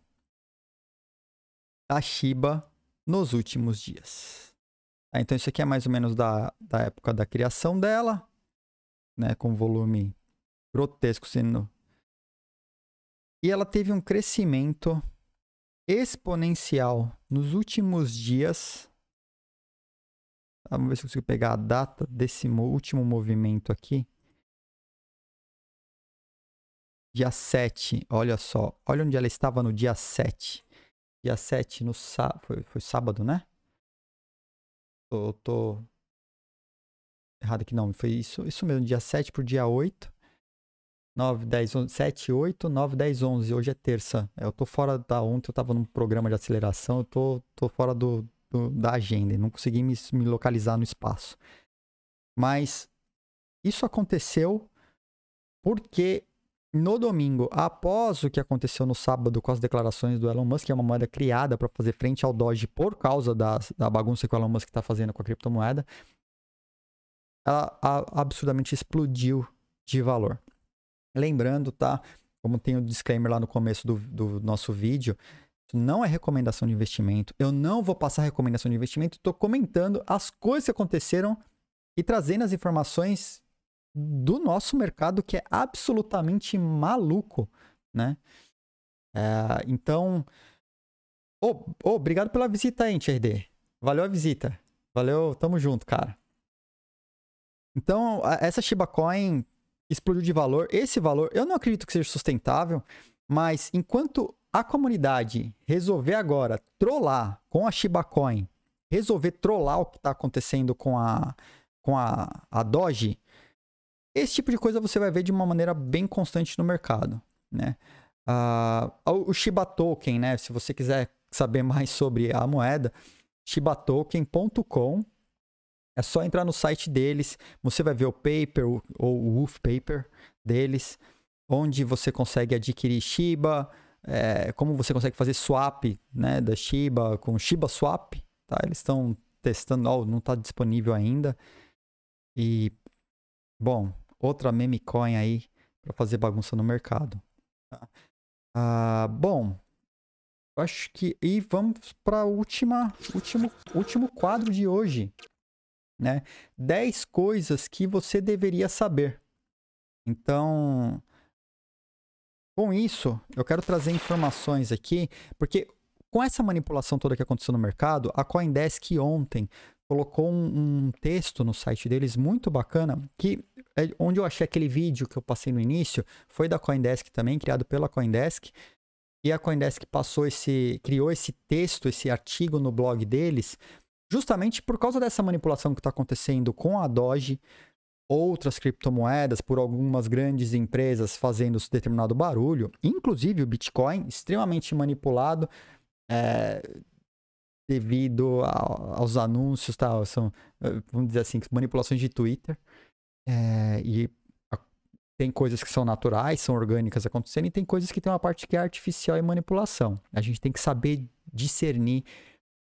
da Shiba nos últimos dias. Tá, então isso aqui é mais ou menos da, da época da criação dela né? Com volume grotesco sendo. E ela teve um crescimento exponencial nos últimos dias. Ah, vamos ver se eu consigo pegar a data desse último movimento aqui. Dia 7, olha só. Olha onde ela estava no dia 7. Dia 7 no Foi, foi sábado, né? eu tô errado aqui, não. Foi isso, isso mesmo, dia 7 por dia 8. 9, 10, 11, 7, 8, 9, 10, 11. Hoje é terça. Eu tô fora da ontem, eu tava num programa de aceleração, eu tô, tô fora do, do da agenda e não consegui me, me localizar no espaço. Mas isso aconteceu porque no domingo, após o que aconteceu no sábado com as declarações do Elon Musk, que é uma moeda criada para fazer frente ao Doge por causa das, da bagunça que o Elon Musk tá fazendo com a criptomoeda, ela absurdamente explodiu de valor. Lembrando, tá? Como tem o um disclaimer lá no começo do, do nosso vídeo, não é recomendação de investimento. Eu não vou passar recomendação de investimento. Estou comentando as coisas que aconteceram e trazendo as informações do nosso mercado que é absolutamente maluco, né? É, então, oh, oh, obrigado pela visita aí, Enxerde. Valeu a visita. Valeu, tamo junto, cara. Então, essa Shiba Coin explodiu de valor. Esse valor, eu não acredito que seja sustentável, mas enquanto a comunidade resolver agora trollar com a Shiba Coin, resolver trollar o que está acontecendo com a, com a, a Doge, esse tipo de coisa você vai ver de uma maneira bem constante no mercado, né? Uh, o Shiba Token, né? Se você quiser saber mais sobre a moeda, shibatoken.com é só entrar no site deles, você vai ver o paper ou o Wolf Paper deles, onde você consegue adquirir Shiba, é, como você consegue fazer swap né, da Shiba com Shiba Swap. Tá? Eles estão testando, oh, não está disponível ainda. E, bom, outra meme coin aí para fazer bagunça no mercado. Tá? Ah, bom, acho que. E vamos para o último quadro de hoje né? 10 coisas que você deveria saber. Então, com isso, eu quero trazer informações aqui, porque com essa manipulação toda que aconteceu no mercado, a CoinDesk ontem colocou um, um texto no site deles muito bacana, que é onde eu achei aquele vídeo que eu passei no início, foi da CoinDesk também, criado pela CoinDesk, e a CoinDesk passou esse, criou esse texto, esse artigo no blog deles, justamente por causa dessa manipulação que está acontecendo com a Doge, outras criptomoedas por algumas grandes empresas fazendo determinado barulho, inclusive o Bitcoin, extremamente manipulado é, devido a, aos anúncios, tá, são, eh, vamos dizer assim, manipulações de Twitter. É, e a, tem coisas que são naturais, são orgânicas acontecendo, e tem coisas que tem uma parte que é artificial e manipulação. A gente tem que saber discernir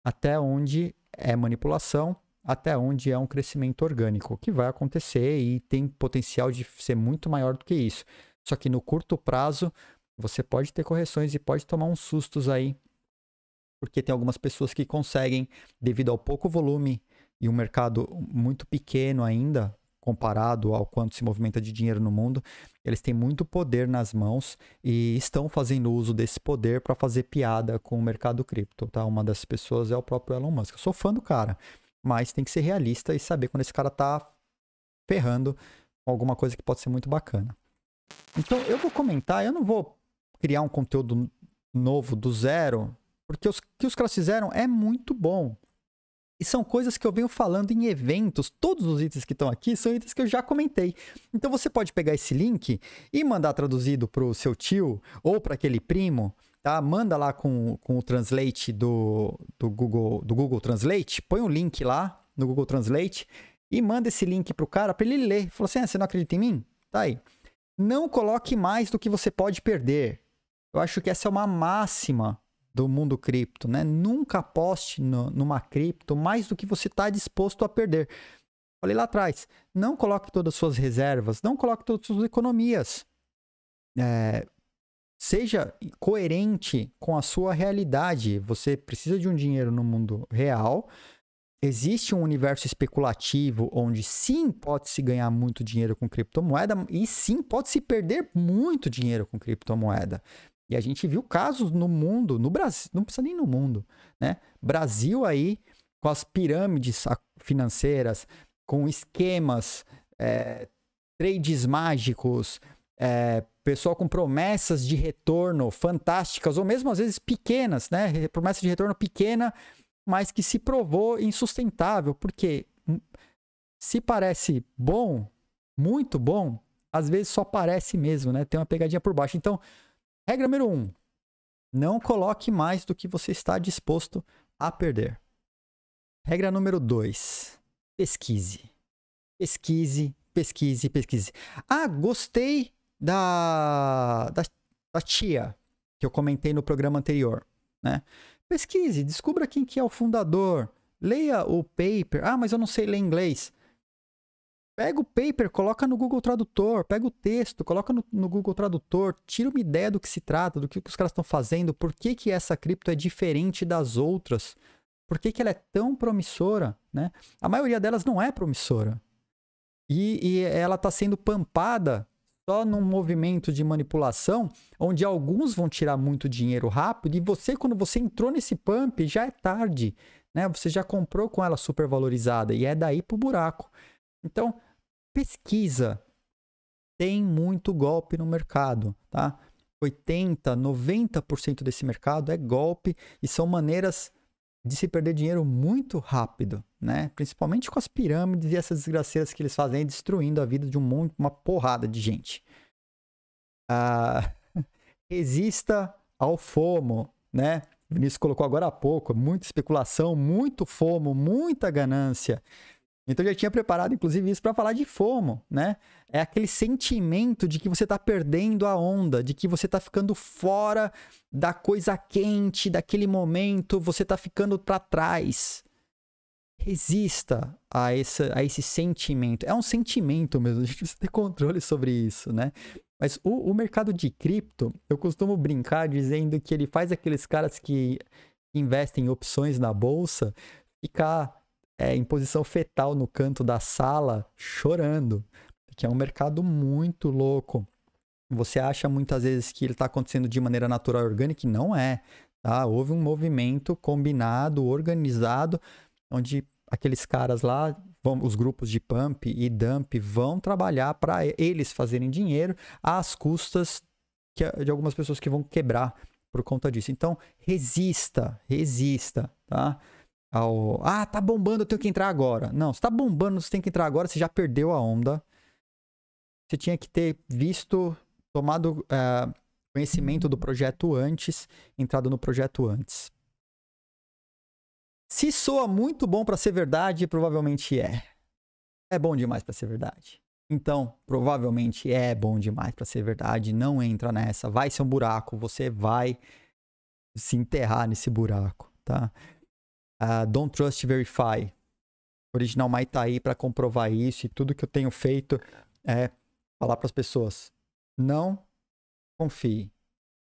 até onde é manipulação, até onde é um crescimento orgânico, que vai acontecer e tem potencial de ser muito maior do que isso. Só que no curto prazo, você pode ter correções e pode tomar uns sustos aí, porque tem algumas pessoas que conseguem, devido ao pouco volume e um mercado muito pequeno ainda, comparado ao quanto se movimenta de dinheiro no mundo, eles têm muito poder nas mãos e estão fazendo uso desse poder para fazer piada com o mercado cripto, tá? Uma das pessoas é o próprio Elon Musk. Eu sou fã do cara, mas tem que ser realista e saber quando esse cara está ferrando alguma coisa que pode ser muito bacana. Então, eu vou comentar, eu não vou criar um conteúdo novo do zero, porque o que os caras fizeram é muito bom. E são coisas que eu venho falando em eventos. Todos os itens que estão aqui são itens que eu já comentei. Então você pode pegar esse link e mandar traduzido para o seu tio ou para aquele primo tá? Manda lá com, com o translate do, do, Google, do Google Translate, põe o um link lá no Google Translate e manda esse link para o cara para ele ler. Falou assim: ah, você não acredita em mim? Tá aí. Não coloque mais do que você pode perder. Eu acho que essa é uma máxima do mundo cripto, né? Nunca aposte no, numa cripto mais do que você está disposto a perder. Falei lá atrás, não coloque todas as suas reservas, não coloque todas as suas economias. É, seja coerente com a sua realidade. Você precisa de um dinheiro no mundo real. Existe um universo especulativo onde sim pode-se ganhar muito dinheiro com criptomoeda e sim pode-se perder muito dinheiro com criptomoeda. E a gente viu casos no mundo, no Brasil, não precisa nem no mundo, né? Brasil aí com as pirâmides financeiras, com esquemas, é, trades mágicos, é, pessoal com promessas de retorno fantásticas, ou mesmo às vezes pequenas, né? Promessa de retorno pequena, mas que se provou insustentável, porque hum, se parece bom, muito bom, às vezes só parece mesmo, né? Tem uma pegadinha por baixo. Então, Regra número 1. Um, não coloque mais do que você está disposto a perder. Regra número 2. Pesquise. Pesquise, pesquise, pesquise. Ah, gostei da, da, da tia que eu comentei no programa anterior. Né? Pesquise, descubra quem que é o fundador. Leia o paper. Ah, mas eu não sei ler inglês. Pega o paper, coloca no Google Tradutor, pega o texto, coloca no, no Google Tradutor, tira uma ideia do que se trata, do que, que os caras estão fazendo, por que, que essa cripto é diferente das outras, por que, que ela é tão promissora, né? A maioria delas não é promissora. E, e ela está sendo pampada só num movimento de manipulação, onde alguns vão tirar muito dinheiro rápido, e você, quando você entrou nesse pump, já é tarde, né? Você já comprou com ela supervalorizada, e é daí pro buraco. Então, pesquisa. Tem muito golpe no mercado, tá? 80, 90% desse mercado é golpe e são maneiras de se perder dinheiro muito rápido, né? Principalmente com as pirâmides e essas desgraceiras que eles fazem, destruindo a vida de um monte, uma porrada de gente. Ah, <laughs> resista ao FOMO, né? O Vinícius colocou agora há pouco, muita especulação, muito FOMO, muita ganância. Então eu já tinha preparado, inclusive, isso para falar de FOMO, né? É aquele sentimento de que você está perdendo a onda, de que você está ficando fora da coisa quente, daquele momento, você está ficando para trás. Resista a, esse a esse sentimento. É um sentimento mesmo, a gente precisa ter controle sobre isso, né? Mas o, o mercado de cripto, eu costumo brincar dizendo que ele faz aqueles caras que investem em opções na bolsa ficar é, em posição fetal no canto da sala, chorando. Que é um mercado muito louco. Você acha muitas vezes que ele está acontecendo de maneira natural e orgânica, não é. Tá? Houve um movimento combinado, organizado, onde aqueles caras lá, vão, os grupos de pump e dump, vão trabalhar para eles fazerem dinheiro às custas que, de algumas pessoas que vão quebrar por conta disso. Então, resista, resista, tá? ao. Ah, tá bombando, eu tenho que entrar agora. Não, se tá bombando, você tem que entrar agora, você já perdeu a onda. Você tinha que ter visto, tomado é, conhecimento do projeto antes, entrado no projeto antes. Se soa muito bom para ser verdade, provavelmente é. É bom demais para ser verdade. Então, provavelmente é bom demais para ser verdade. Não entra nessa. Vai ser um buraco. Você vai se enterrar nesse buraco, tá? Ah, Don't Trust Verify. O original Mai tá aí para comprovar isso e tudo que eu tenho feito é falar para as pessoas: não confie,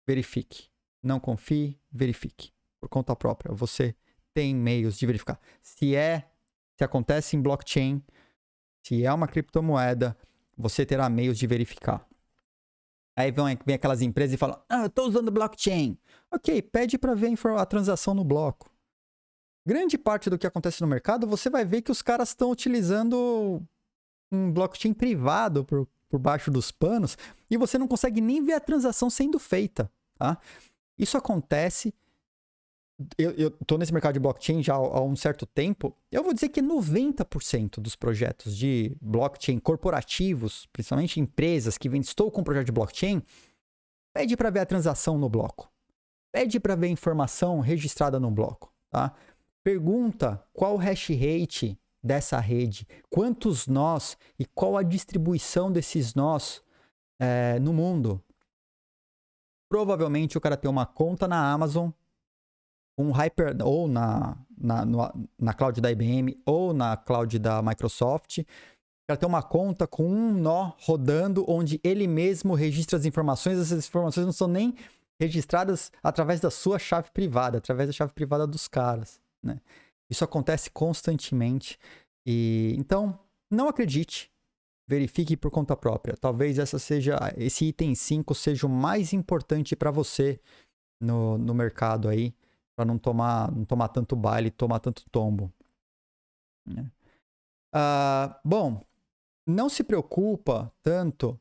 verifique. Não confie, verifique. Por conta própria. Você tem meios de verificar. Se é, se acontece em blockchain, se é uma criptomoeda, você terá meios de verificar. Aí vem, vem aquelas empresas e falam: Ah, eu estou usando blockchain. Ok, pede para ver a transação no bloco grande parte do que acontece no mercado, você vai ver que os caras estão utilizando um blockchain privado por, por baixo dos panos e você não consegue nem ver a transação sendo feita. Tá? Isso acontece. Eu estou nesse mercado de blockchain já há, um certo tempo. Eu vou dizer que 90% dos projetos de blockchain corporativos, principalmente empresas que vendem estou com um projeto de blockchain, pede para ver a transação no bloco. Pede para ver a informação registrada no bloco. Tá? Pergunta qual o hash rate dessa rede, quantos nós e qual a distribuição desses nós é, no mundo. Provavelmente o cara tem uma conta na Amazon, um Hyper, ou na, na, no, na cloud da IBM, ou na cloud da Microsoft. O cara tem uma conta com um nó rodando, onde ele mesmo registra as informações, essas informações não são nem registradas através da sua chave privada, através da chave privada dos caras. Né? Isso acontece constantemente. E então, não acredite. Verifique por conta própria. Talvez essa seja esse item 5 seja o mais importante para você no, no mercado aí, para não tomar, não tomar tanto baile, tomar tanto tombo. Né? Uh, bom, não se preocupa tanto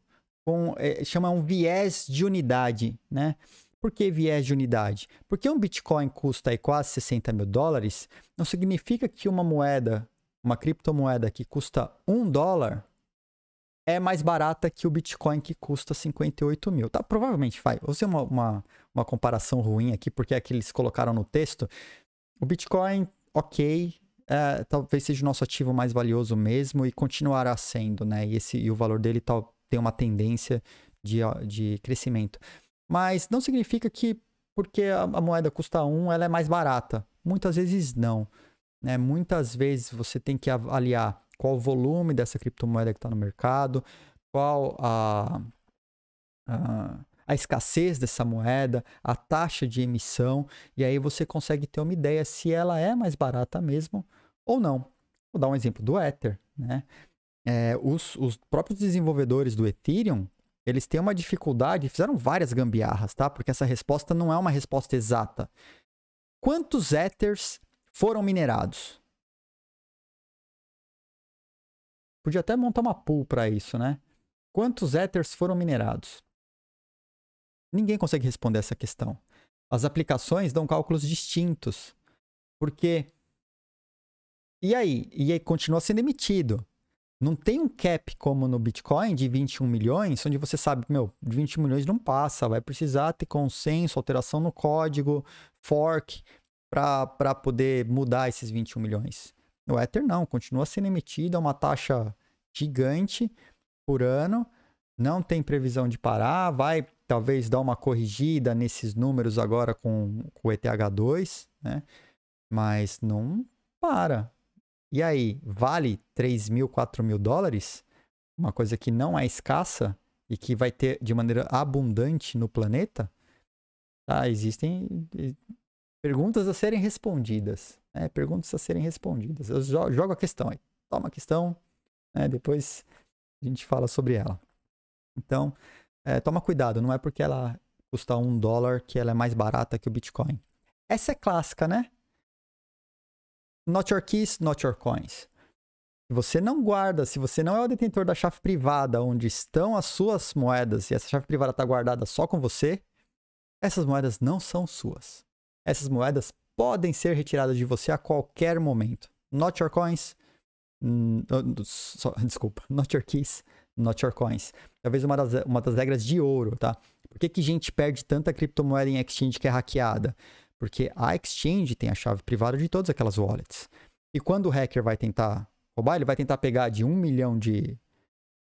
com é, chama um viés de unidade, né? Por que viés de unidade? Porque um Bitcoin custa aí quase 60 mil dólares, não significa que uma moeda, uma criptomoeda que custa um dólar é mais barata que o Bitcoin que custa 58 mil. Tá, provavelmente vai. Vou fazer uma, uma, uma comparação ruim aqui, porque é que eles colocaram no texto. O Bitcoin, ok, é, talvez seja o nosso ativo mais valioso mesmo e continuará sendo, né? E, esse, e o valor dele tal, tem uma tendência de, de crescimento. Mas não significa que porque a, moeda custa 1, um, ela é mais barata. Muitas vezes não. Né? Muitas vezes você tem que avaliar qual o volume dessa criptomoeda que está no mercado, qual a, a, a, escassez dessa moeda, a taxa de emissão, e aí você consegue ter uma ideia se ela é mais barata mesmo ou não. Vou dar um exemplo do Ether. Né? É, os, os próprios desenvolvedores do Ethereum eles têm uma dificuldade, fizeram várias gambiarras, tá? Porque essa resposta não é uma resposta exata. Quantos ethers foram minerados? Podia até montar uma pool para isso, né? Quantos ethers foram minerados? Ninguém consegue responder essa questão. As aplicações dão cálculos distintos. Porque. E aí? E aí continua sendo emitido. Não tem um cap como no Bitcoin de 21 milhões, onde você sabe, meu, 21 milhões não passa, vai precisar ter consenso, alteração no código, fork, para poder mudar esses 21 milhões. No Ether não, continua sendo emitida é uma taxa gigante por ano, não tem previsão de parar, vai talvez dar uma corrigida nesses números agora com, com o ETH2, né? Mas não para, e aí, vale 3 mil, 4 mil dólares? Uma coisa que não é escassa e que vai ter de maneira abundante no planeta? Tá, existem perguntas a serem respondidas. Né? Perguntas a serem respondidas. Eu jogo a questão aí. Toma a questão, né? depois a gente fala sobre ela. Então, é, toma cuidado, não é porque ela custa um dólar que ela é mais barata que o Bitcoin. Essa é clássica, né? Not Your Keys, Not Your Coins. Se você não guarda, se você não é o detentor da chave privada onde estão as suas moedas e essa chave privada está guardada só com você, essas moedas não são suas. Essas moedas podem ser retiradas de você a qualquer momento. Not Your Coins, hum, oh, <laughs> desculpa, Not Your Keys, Not Your Coins. Talvez uma das, uma das regras de ouro, tá? Por que, que gente perde tanta criptomoeda em exchange que é hackeada? Porque a exchange tem a chave privada de todas aquelas wallets. E quando o hacker vai tentar roubar, ele vai tentar pegar de um milhão de,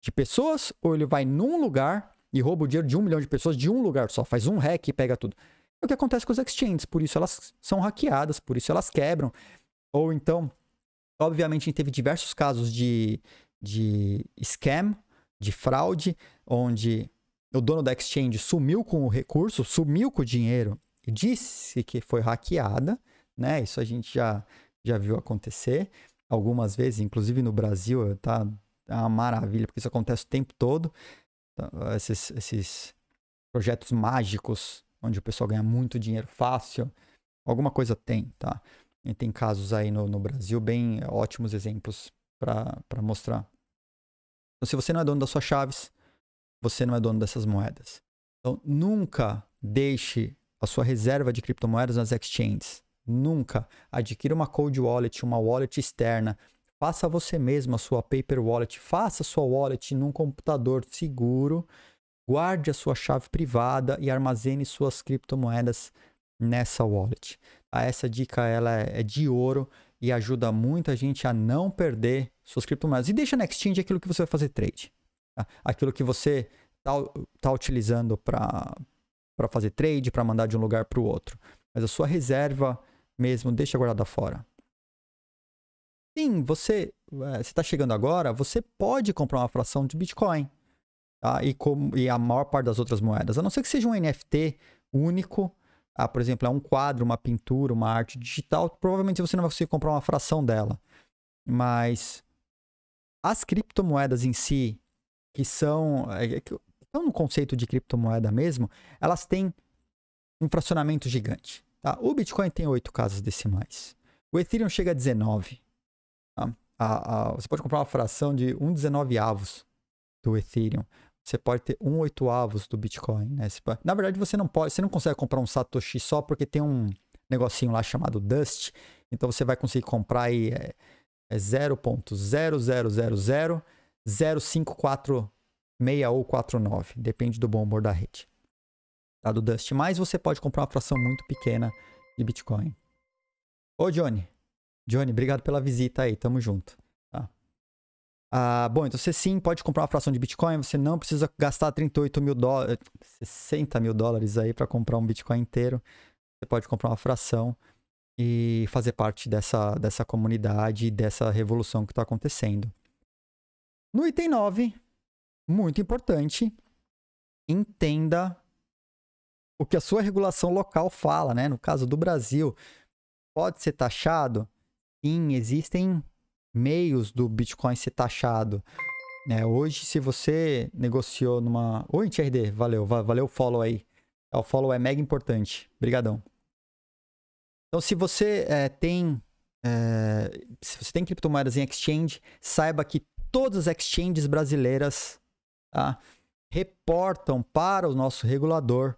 de pessoas, ou ele vai num lugar e rouba o dinheiro de um milhão de pessoas de um lugar só, faz um hack e pega tudo. É o que acontece com as exchanges, por isso elas são hackeadas, por isso elas quebram. Ou então, obviamente, a gente teve diversos casos de, de scam, de fraude, onde o dono da exchange sumiu com o recurso, sumiu com o dinheiro disse que foi hackeada, né? Isso a gente já, já viu acontecer algumas vezes, inclusive no Brasil, tá uma maravilha, porque isso acontece o tempo todo. Então, esses, esses projetos mágicos, onde o pessoal ganha muito dinheiro fácil, alguma coisa tem, tá? E tem casos aí no, no Brasil, bem ótimos exemplos para mostrar. Então, se você não é dono das suas chaves, você não é dono dessas moedas. Então, nunca deixe a sua reserva de criptomoedas nas exchanges. Nunca. Adquira uma cold wallet, uma wallet externa. Faça você mesmo a sua paper wallet. Faça a sua wallet num computador seguro. Guarde a sua chave privada e armazene suas criptomoedas nessa wallet. Tá? Essa dica ela é, é de ouro e ajuda muita gente a não perder suas criptomoedas. E deixa na exchange aquilo que você vai fazer trade. Tá? Aquilo que você está tá utilizando para para fazer trade, para mandar de um lugar para o outro. Mas a sua reserva mesmo, deixa guardada fora. Sim, você está eh, chegando agora, você pode comprar uma fração de Bitcoin tá? e, como e a maior parte das outras moedas, a não ser que seja um NFT único, ah, por exemplo, é um quadro, uma pintura, uma arte digital, provavelmente você não vai conseguir comprar uma fração dela. Mas as criptomoedas em si, que são. Eh, então, no conceito de criptomoeda mesmo, elas têm um fracionamento gigante. Tá? O Bitcoin tem 8 casas decimais. O Ethereum chega a 19. Tá? A, a, você pode comprar uma fração de 1,19 avos do Ethereum. Você pode ter 1,8 avos do Bitcoin. Né? Pode... na verdade, você não pode, você não consegue comprar um Satoshi só porque tem um negocinho lá chamado Dust. Então você vai conseguir comprar aí é, é 0.0000054 6 ou 4,9, depende do bom humor da rede. Tá do Dust, mas você pode comprar uma fração muito pequena de Bitcoin. Ô Johnny, Johnny, obrigado pela visita aí, tamo junto. Tá. Ah, bom, então você sim pode comprar uma fração de Bitcoin, você não precisa gastar 38 mil dólares, 60 mil dólares aí para comprar um Bitcoin inteiro. Você pode comprar uma fração e fazer parte dessa, dessa comunidade, dessa revolução que está acontecendo. No item 9, muito importante, entenda o que a sua regulação local fala, né? No caso do Brasil, pode ser taxado? Sim, existem meios do Bitcoin ser taxado. É, hoje, se você negociou numa... Oi, TRD, valeu, valeu o follow aí. É, o follow é mega importante, brigadão. Então, se você é, tem... É, se você tem criptomoedas em exchange, saiba que todas as exchanges brasileiras tá? reportam para o nosso regulador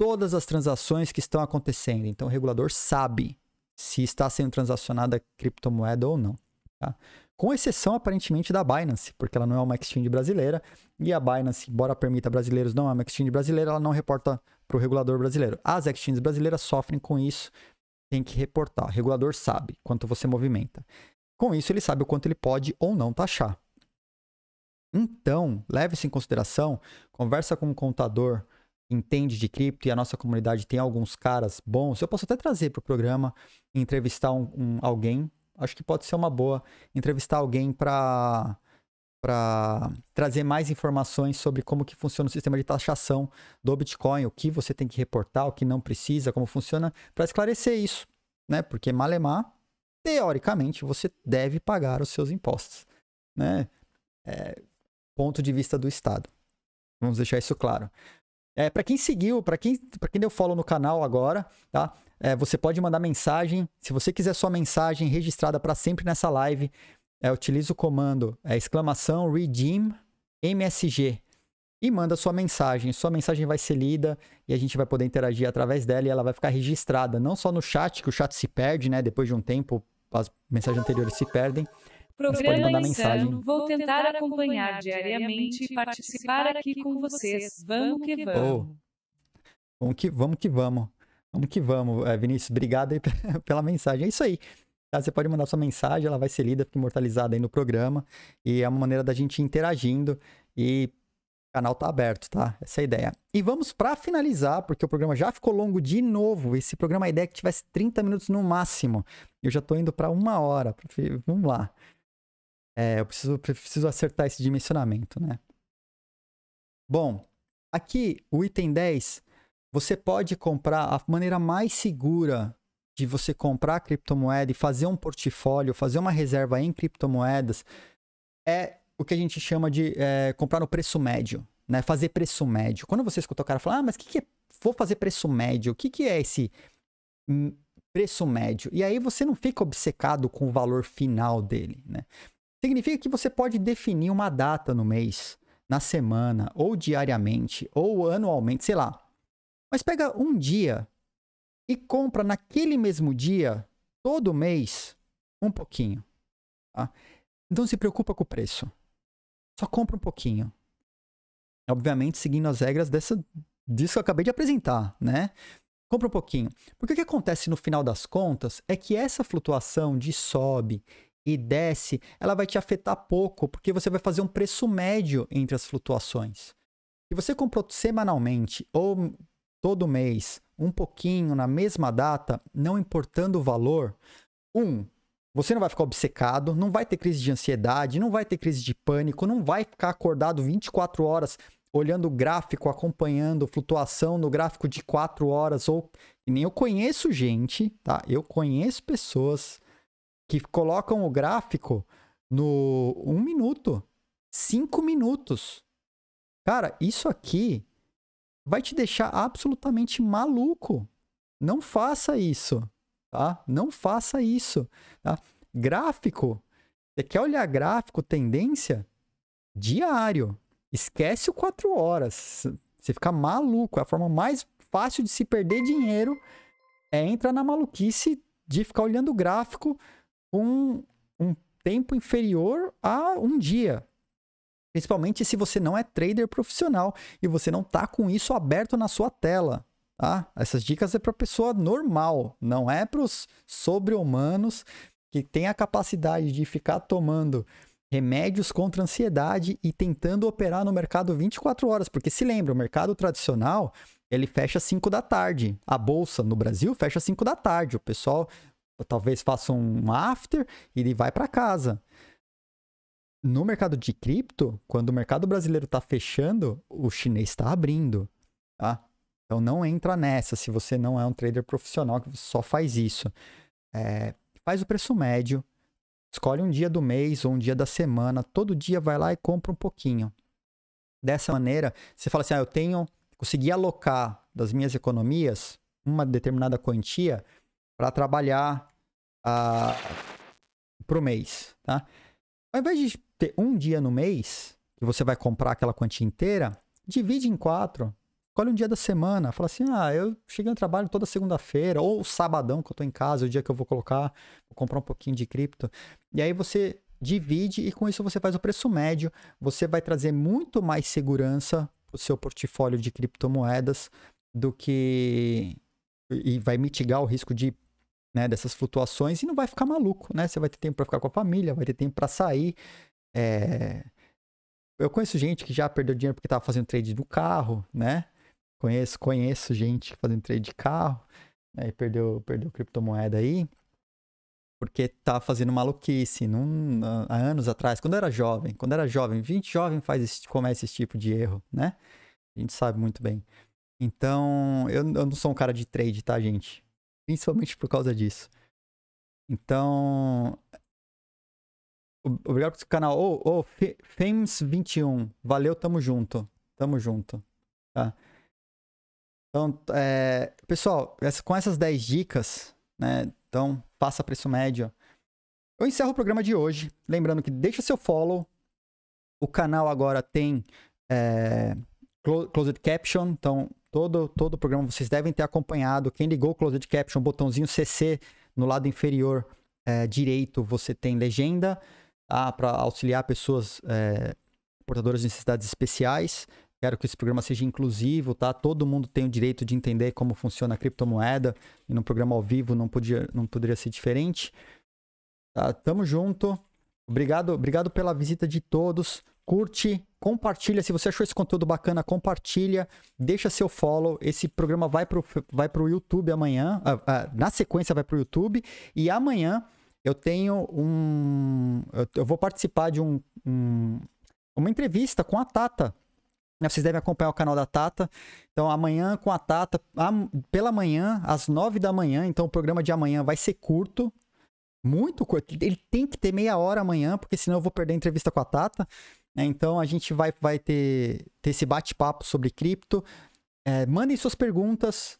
todas as transações que estão acontecendo. Então, o regulador sabe se está sendo transacionada criptomoeda ou não. Tá? Com exceção, aparentemente, da Binance, porque ela não é uma exchange brasileira. E a Binance, embora permita brasileiros, não é uma exchange brasileira, ela não reporta para o regulador brasileiro. As exchanges brasileiras sofrem com isso, tem que reportar. O regulador sabe quanto você movimenta. Com isso, ele sabe o quanto ele pode ou não taxar. Então, leve isso em consideração, conversa com um contador que entende de cripto e a nossa comunidade tem alguns caras bons. Eu posso até trazer para o programa entrevistar um, um, alguém. Acho que pode ser uma boa entrevistar alguém para para trazer mais informações sobre como que funciona o sistema de taxação do Bitcoin, o que você tem que reportar, o que não precisa, como funciona, para esclarecer isso, né? Porque malemar, é teoricamente, você deve pagar os seus impostos, né? É, ponto de vista do Estado. Vamos deixar isso claro. É, para quem seguiu, para quem, quem deu follow no canal agora, tá? É, você pode mandar mensagem. Se você quiser sua mensagem registrada para sempre nessa live, é, utiliza o comando é, exclamação redeem MSG e manda sua mensagem. Sua mensagem vai ser lida e a gente vai poder interagir através dela e ela vai ficar registrada, não só no chat, que o chat se perde, né? Depois de um tempo, as mensagens anteriores se perdem, Programa insano. Então, vou tentar acompanhar diariamente e participar aqui com vocês. Vamos que vamos. Oh. Vamos que vamos. Que vamos. Vamos que vamos, é, Vinícius. Obrigado aí <laughs> pela mensagem. É isso aí. Tá? Você pode mandar sua mensagem, ela vai ser lida, fica imortalizada aí no programa. E é uma maneira da gente interagindo. E o canal tá aberto, tá? Essa é a ideia. E vamos para finalizar, porque o programa já ficou longo de novo. Esse programa, é a ideia é que tivesse 30 minutos no máximo. Eu já tô indo para uma hora. Vamos lá. É, eu preciso, preciso acertar esse dimensionamento, né? Bom, aqui o item 10, você pode comprar a maneira mais segura de você comprar criptomoeda e fazer um portfólio, fazer uma reserva em criptomoedas, é o que a gente chama de é, comprar no preço médio, né? Fazer preço médio. Quando você escuta o cara falar, ah, mas o que, que é? Vou fazer preço médio, o que, que é esse hum, preço médio? E aí você não fica obcecado com o valor final dele, né? Significa que você pode definir uma data no mês, na semana, ou diariamente, ou anualmente, sei lá. Mas pega um dia e compra naquele mesmo dia, todo mês, um pouquinho. Tá? Não se preocupa com o preço. Só compra um pouquinho. Obviamente, seguindo as regras dessa, disso que eu acabei de apresentar, né? Compra um pouquinho. Porque o que acontece no final das contas é que essa flutuação de sobe e desce, ela vai te afetar pouco, porque você vai fazer um preço médio entre as flutuações. Se você comprou semanalmente ou todo mês, um pouquinho na mesma data, não importando o valor, um, você não vai ficar obcecado, não vai ter crise de ansiedade, não vai ter crise de pânico, não vai ficar acordado 24 horas olhando o gráfico, acompanhando flutuação no gráfico de 4 horas ou nem eu conheço gente, tá? Eu conheço pessoas que colocam o gráfico no um minuto, cinco minutos. Cara, isso aqui vai te deixar absolutamente maluco. Não faça isso, tá? Não faça isso, tá? Gráfico, você quer olhar gráfico, tendência? Diário. Esquece o quatro horas. Você fica maluco. É a forma mais fácil de se perder dinheiro é entrar na maluquice de ficar olhando o gráfico um, um tempo inferior a um dia. Principalmente se você não é trader profissional e você não está com isso aberto na sua tela. Tá? Essas dicas é para pessoa normal, não é para os sobre-humanos que têm a capacidade de ficar tomando remédios contra ansiedade e tentando operar no mercado 24 horas, porque se lembra, o mercado tradicional, ele fecha 5 da tarde. A bolsa no Brasil fecha 5 da tarde. O pessoal talvez faça um after e ele vai para casa. No mercado de cripto, quando o mercado brasileiro está fechando, o chinês está abrindo, tá? Então não entra nessa se você não é um trader profissional que só faz isso. É, faz o preço médio, escolhe um dia do mês ou um dia da semana, todo dia vai lá e compra um pouquinho. Dessa maneira, você fala assim: ah, eu tenho, consegui alocar das minhas economias uma determinada quantia para trabalhar para ah, pro mês, tá? Ao invés de ter um dia no mês que você vai comprar aquela quantia inteira, divide em quatro. Escolhe um dia da semana. Fala assim: ah, eu cheguei no trabalho toda segunda-feira, ou sabadão que eu tô em casa, o dia que eu vou colocar, vou comprar um pouquinho de cripto. E aí você divide e com isso você faz o preço médio. Você vai trazer muito mais segurança para o seu portfólio de criptomoedas do que. E vai mitigar o risco de né, dessas flutuações e não vai ficar maluco, né? Você vai ter tempo para ficar com a família, vai ter tempo para sair. É... Eu conheço gente que já perdeu dinheiro porque estava fazendo trade do carro, né? Conheço, conheço gente fazendo trade de carro, né, e perdeu, perdeu criptomoeda aí porque tá fazendo maluquice num, há anos atrás, quando era jovem, quando era jovem, 20 jovem faz esse, comete esse tipo de erro, né? A gente sabe muito bem. Então, eu, eu não sou um cara de trade, tá, gente? principalmente por causa disso. Então. Obrigado pelo canal. Ô, oh, oh, Fames21. Valeu, tamo junto. Tamo junto. Tá? Então, é, pessoal, com essas 10 dicas, né? Então, faça preço médio. Eu encerro o programa de hoje. Lembrando que deixa seu follow. O canal agora tem. É, Closed Caption. Então, todo, todo o programa vocês devem ter acompanhado. Quem ligou o Closed Caption, botãozinho CC no lado inferior é, direito, você tem legenda para auxiliar pessoas é, portadoras de necessidades especiais. Quero que esse programa seja inclusivo, tá? Todo mundo tem o direito de entender como funciona a criptomoeda e num programa ao vivo não podia, não poderia ser diferente. Tá? Tamo junto. Obrigado, obrigado pela visita de todos. Curte, compartilha. Se você achou esse conteúdo bacana, compartilha, deixa seu follow. Esse programa vai pro, vai pro YouTube amanhã. Uh, uh, na sequência vai pro YouTube. E amanhã eu tenho um. Eu, eu vou participar de um, um, uma entrevista com a Tata. Né, vocês devem acompanhar o canal da Tata. Então, amanhã com a Tata, a, pela manhã, às nove da manhã. Então, o programa de amanhã vai ser curto, muito curto. Ele tem que ter meia hora amanhã, porque senão eu vou perder a entrevista com a Tata. Né? Então a gente vai, vai ter, ter esse bate-papo sobre cripto. É, mandem suas perguntas,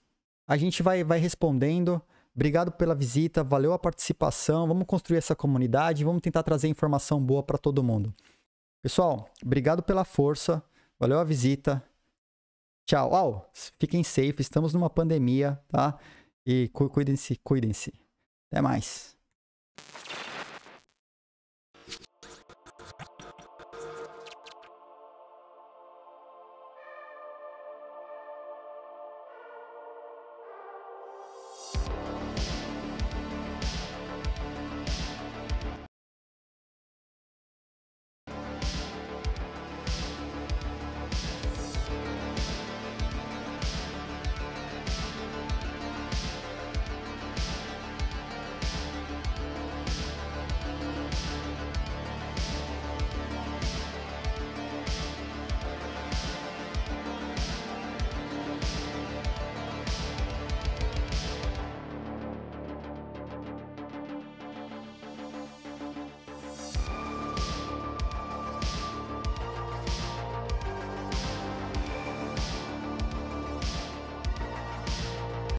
a gente vai, vai respondendo. Obrigado pela visita, valeu a participação. Vamos construir essa comunidade, vamos tentar trazer informação boa para todo mundo. Pessoal, obrigado pela força, valeu a visita. Tchau. Oh, fiquem safe, estamos numa pandemia, tá? E cuidem-se, cuidem-se. Até mais.